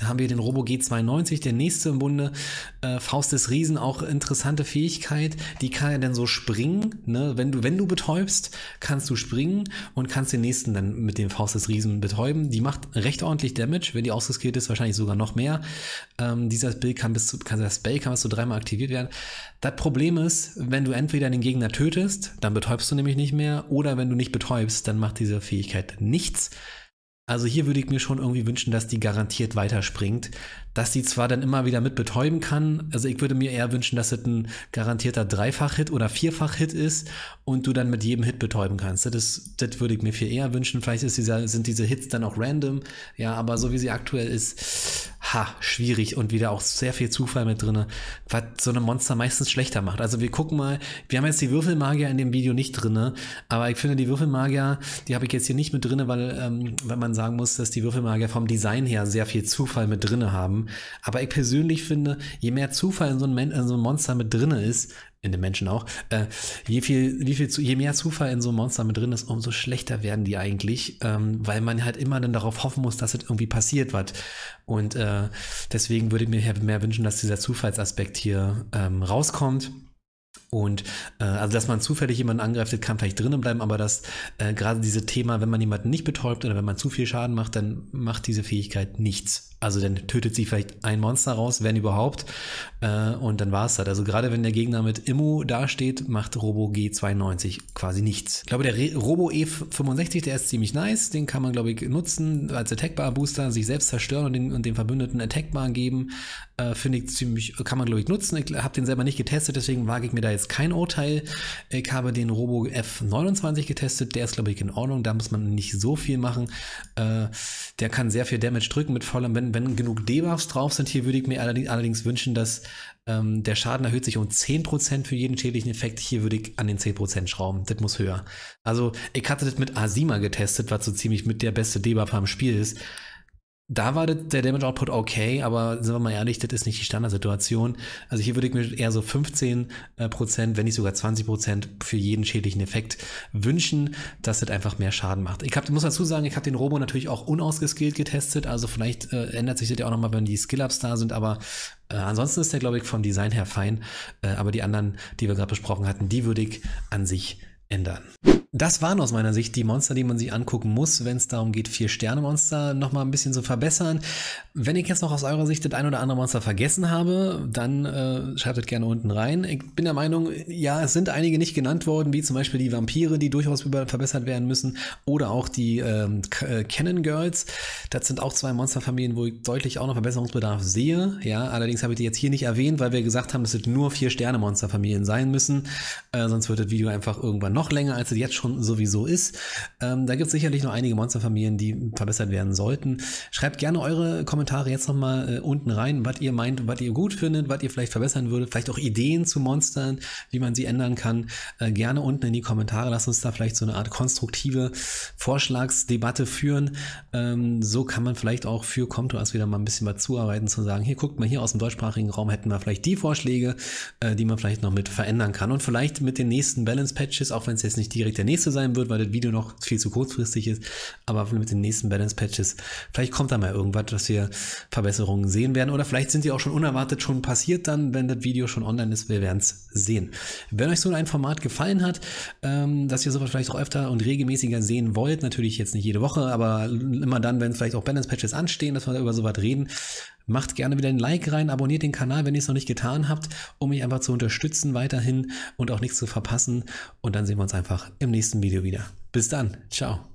Speaker 1: haben wir den Robo G92, der nächste im Bunde. Äh, Faust des Riesen, auch interessante Fähigkeit. Die kann ja dann so springen. Ne? Wenn, du, wenn du betäubst, kannst du springen und kannst den nächsten dann mit dem Faust des Riesen betäuben. Die macht recht ordentlich Damage. Wenn die ausgeskillt ist, wahrscheinlich sogar noch mehr. Ähm, dieser Bild kann bis zu, kann, das Spell kann bis zu dreimal aktiviert werden. Das Problem ist, wenn du entweder den Gegner tötest, dann betäubst du nämlich nicht mehr. Oder wenn du nicht betäubst, dann macht diese Fähigkeit nichts. Also hier würde ich mir schon irgendwie wünschen, dass die garantiert weiterspringt, dass sie zwar dann immer wieder mit betäuben kann. Also ich würde mir eher wünschen, dass es ein garantierter Dreifach-Hit oder Vierfach-Hit ist und du dann mit jedem Hit betäuben kannst. Das, das würde ich mir viel eher wünschen. Vielleicht dieser, sind diese Hits dann auch random. Ja, aber so wie sie aktuell ist, ha, schwierig und wieder auch sehr viel Zufall mit drin, was so eine Monster meistens schlechter macht. Also wir gucken mal, wir haben jetzt die Würfelmagier in dem Video nicht drin, aber ich finde die Würfelmagier, die habe ich jetzt hier nicht mit drin, weil, ähm, weil man sagen muss, dass die Würfelmagier vom Design her sehr viel Zufall mit drin haben haben. Aber ich persönlich finde, je mehr Zufall in so einem, Men in so einem Monster mit drin ist, in den Menschen auch, äh, je, viel, wie viel, je mehr Zufall in so einem Monster mit drin ist, umso schlechter werden die eigentlich, ähm, weil man halt immer dann darauf hoffen muss, dass es irgendwie passiert was. Und äh, deswegen würde ich mir mehr wünschen, dass dieser Zufallsaspekt hier ähm, rauskommt und äh, also, dass man zufällig jemanden angreift, kann vielleicht drinnen bleiben, aber das äh, gerade dieses Thema, wenn man jemanden nicht betäubt oder wenn man zu viel Schaden macht, dann macht diese Fähigkeit nichts. Also dann tötet sie vielleicht ein Monster raus, wenn überhaupt, äh, und dann war es das. Also gerade wenn der Gegner mit Immo dasteht, macht Robo G92 quasi nichts. Ich glaube, der Re Robo E65, der ist ziemlich nice, den kann man, glaube ich, nutzen als Attackbar-Booster, sich selbst zerstören und den, und den Verbündeten Attackbar geben. Äh, finde ich ziemlich, kann man, glaube ich, nutzen. Ich habe den selber nicht getestet, deswegen wage ich mir da jetzt jetzt kein Urteil. Ich habe den Robo F29 getestet. Der ist, glaube ich, in Ordnung. Da muss man nicht so viel machen. Äh, der kann sehr viel Damage drücken mit vollem, wenn, wenn genug Debuffs drauf sind. Hier würde ich mir allerdings, allerdings wünschen, dass ähm, der Schaden erhöht sich um 10% für jeden schädlichen Effekt. Hier würde ich an den 10% schrauben. Das muss höher. Also, ich hatte das mit Asima getestet, was so ziemlich mit der beste Debuff am Spiel ist da war der Damage Output okay, aber sind wir mal ehrlich, das ist nicht die Standardsituation. Also hier würde ich mir eher so 15 äh, Prozent, wenn nicht sogar 20 Prozent für jeden schädlichen Effekt wünschen, dass das einfach mehr Schaden macht. Ich hab, muss dazu sagen, ich habe den Robo natürlich auch unausgeskillt getestet, also vielleicht äh, ändert sich das ja auch nochmal, wenn die Skill-Ups da sind, aber äh, ansonsten ist der, glaube ich, vom Design her fein, äh, aber die anderen, die wir gerade besprochen hatten, die würde ich an sich ändern. Das waren aus meiner Sicht die Monster, die man sich angucken muss, wenn es darum geht, Vier-Sterne-Monster noch mal ein bisschen zu verbessern. Wenn ich jetzt noch aus eurer Sicht das ein oder andere Monster vergessen habe, dann äh, schreibt es gerne unten rein. Ich bin der Meinung, ja, es sind einige nicht genannt worden, wie zum Beispiel die Vampire, die durchaus verbessert werden müssen, oder auch die ähm, äh, Cannon Girls. Das sind auch zwei Monsterfamilien, wo ich deutlich auch noch Verbesserungsbedarf sehe. Ja, allerdings habe ich die jetzt hier nicht erwähnt, weil wir gesagt haben, es sind nur Vier-Sterne-Monsterfamilien sein müssen. Äh, sonst wird das Video einfach irgendwann noch länger, als es jetzt schon schon sowieso ist. Ähm, da gibt es sicherlich noch einige Monsterfamilien, die verbessert werden sollten. Schreibt gerne eure Kommentare jetzt nochmal äh, unten rein, was ihr meint, was ihr gut findet, was ihr vielleicht verbessern würdet, vielleicht auch Ideen zu Monstern, wie man sie ändern kann. Äh, gerne unten in die Kommentare. Lasst uns da vielleicht so eine Art konstruktive Vorschlagsdebatte führen. Ähm, so kann man vielleicht auch für Comtoas wieder mal ein bisschen was zuarbeiten, zu sagen, hier guckt mal, hier aus dem deutschsprachigen Raum hätten wir vielleicht die Vorschläge, äh, die man vielleicht noch mit verändern kann. Und vielleicht mit den nächsten Balance-Patches, auch wenn es jetzt nicht direkt der nächste sein wird, weil das Video noch viel zu kurzfristig ist. Aber mit den nächsten Balance Patches, vielleicht kommt da mal irgendwas, dass wir Verbesserungen sehen werden. Oder vielleicht sind die auch schon unerwartet schon passiert dann, wenn das Video schon online ist. Wir werden es sehen. Wenn euch so ein Format gefallen hat, ähm, dass ihr sowas vielleicht auch öfter und regelmäßiger sehen wollt, natürlich jetzt nicht jede Woche, aber immer dann, wenn vielleicht auch Balance Patches anstehen, dass wir über sowas reden, Macht gerne wieder ein Like rein, abonniert den Kanal, wenn ihr es noch nicht getan habt, um mich einfach zu unterstützen weiterhin und auch nichts zu verpassen. Und dann sehen wir uns einfach im nächsten Video wieder. Bis dann. Ciao.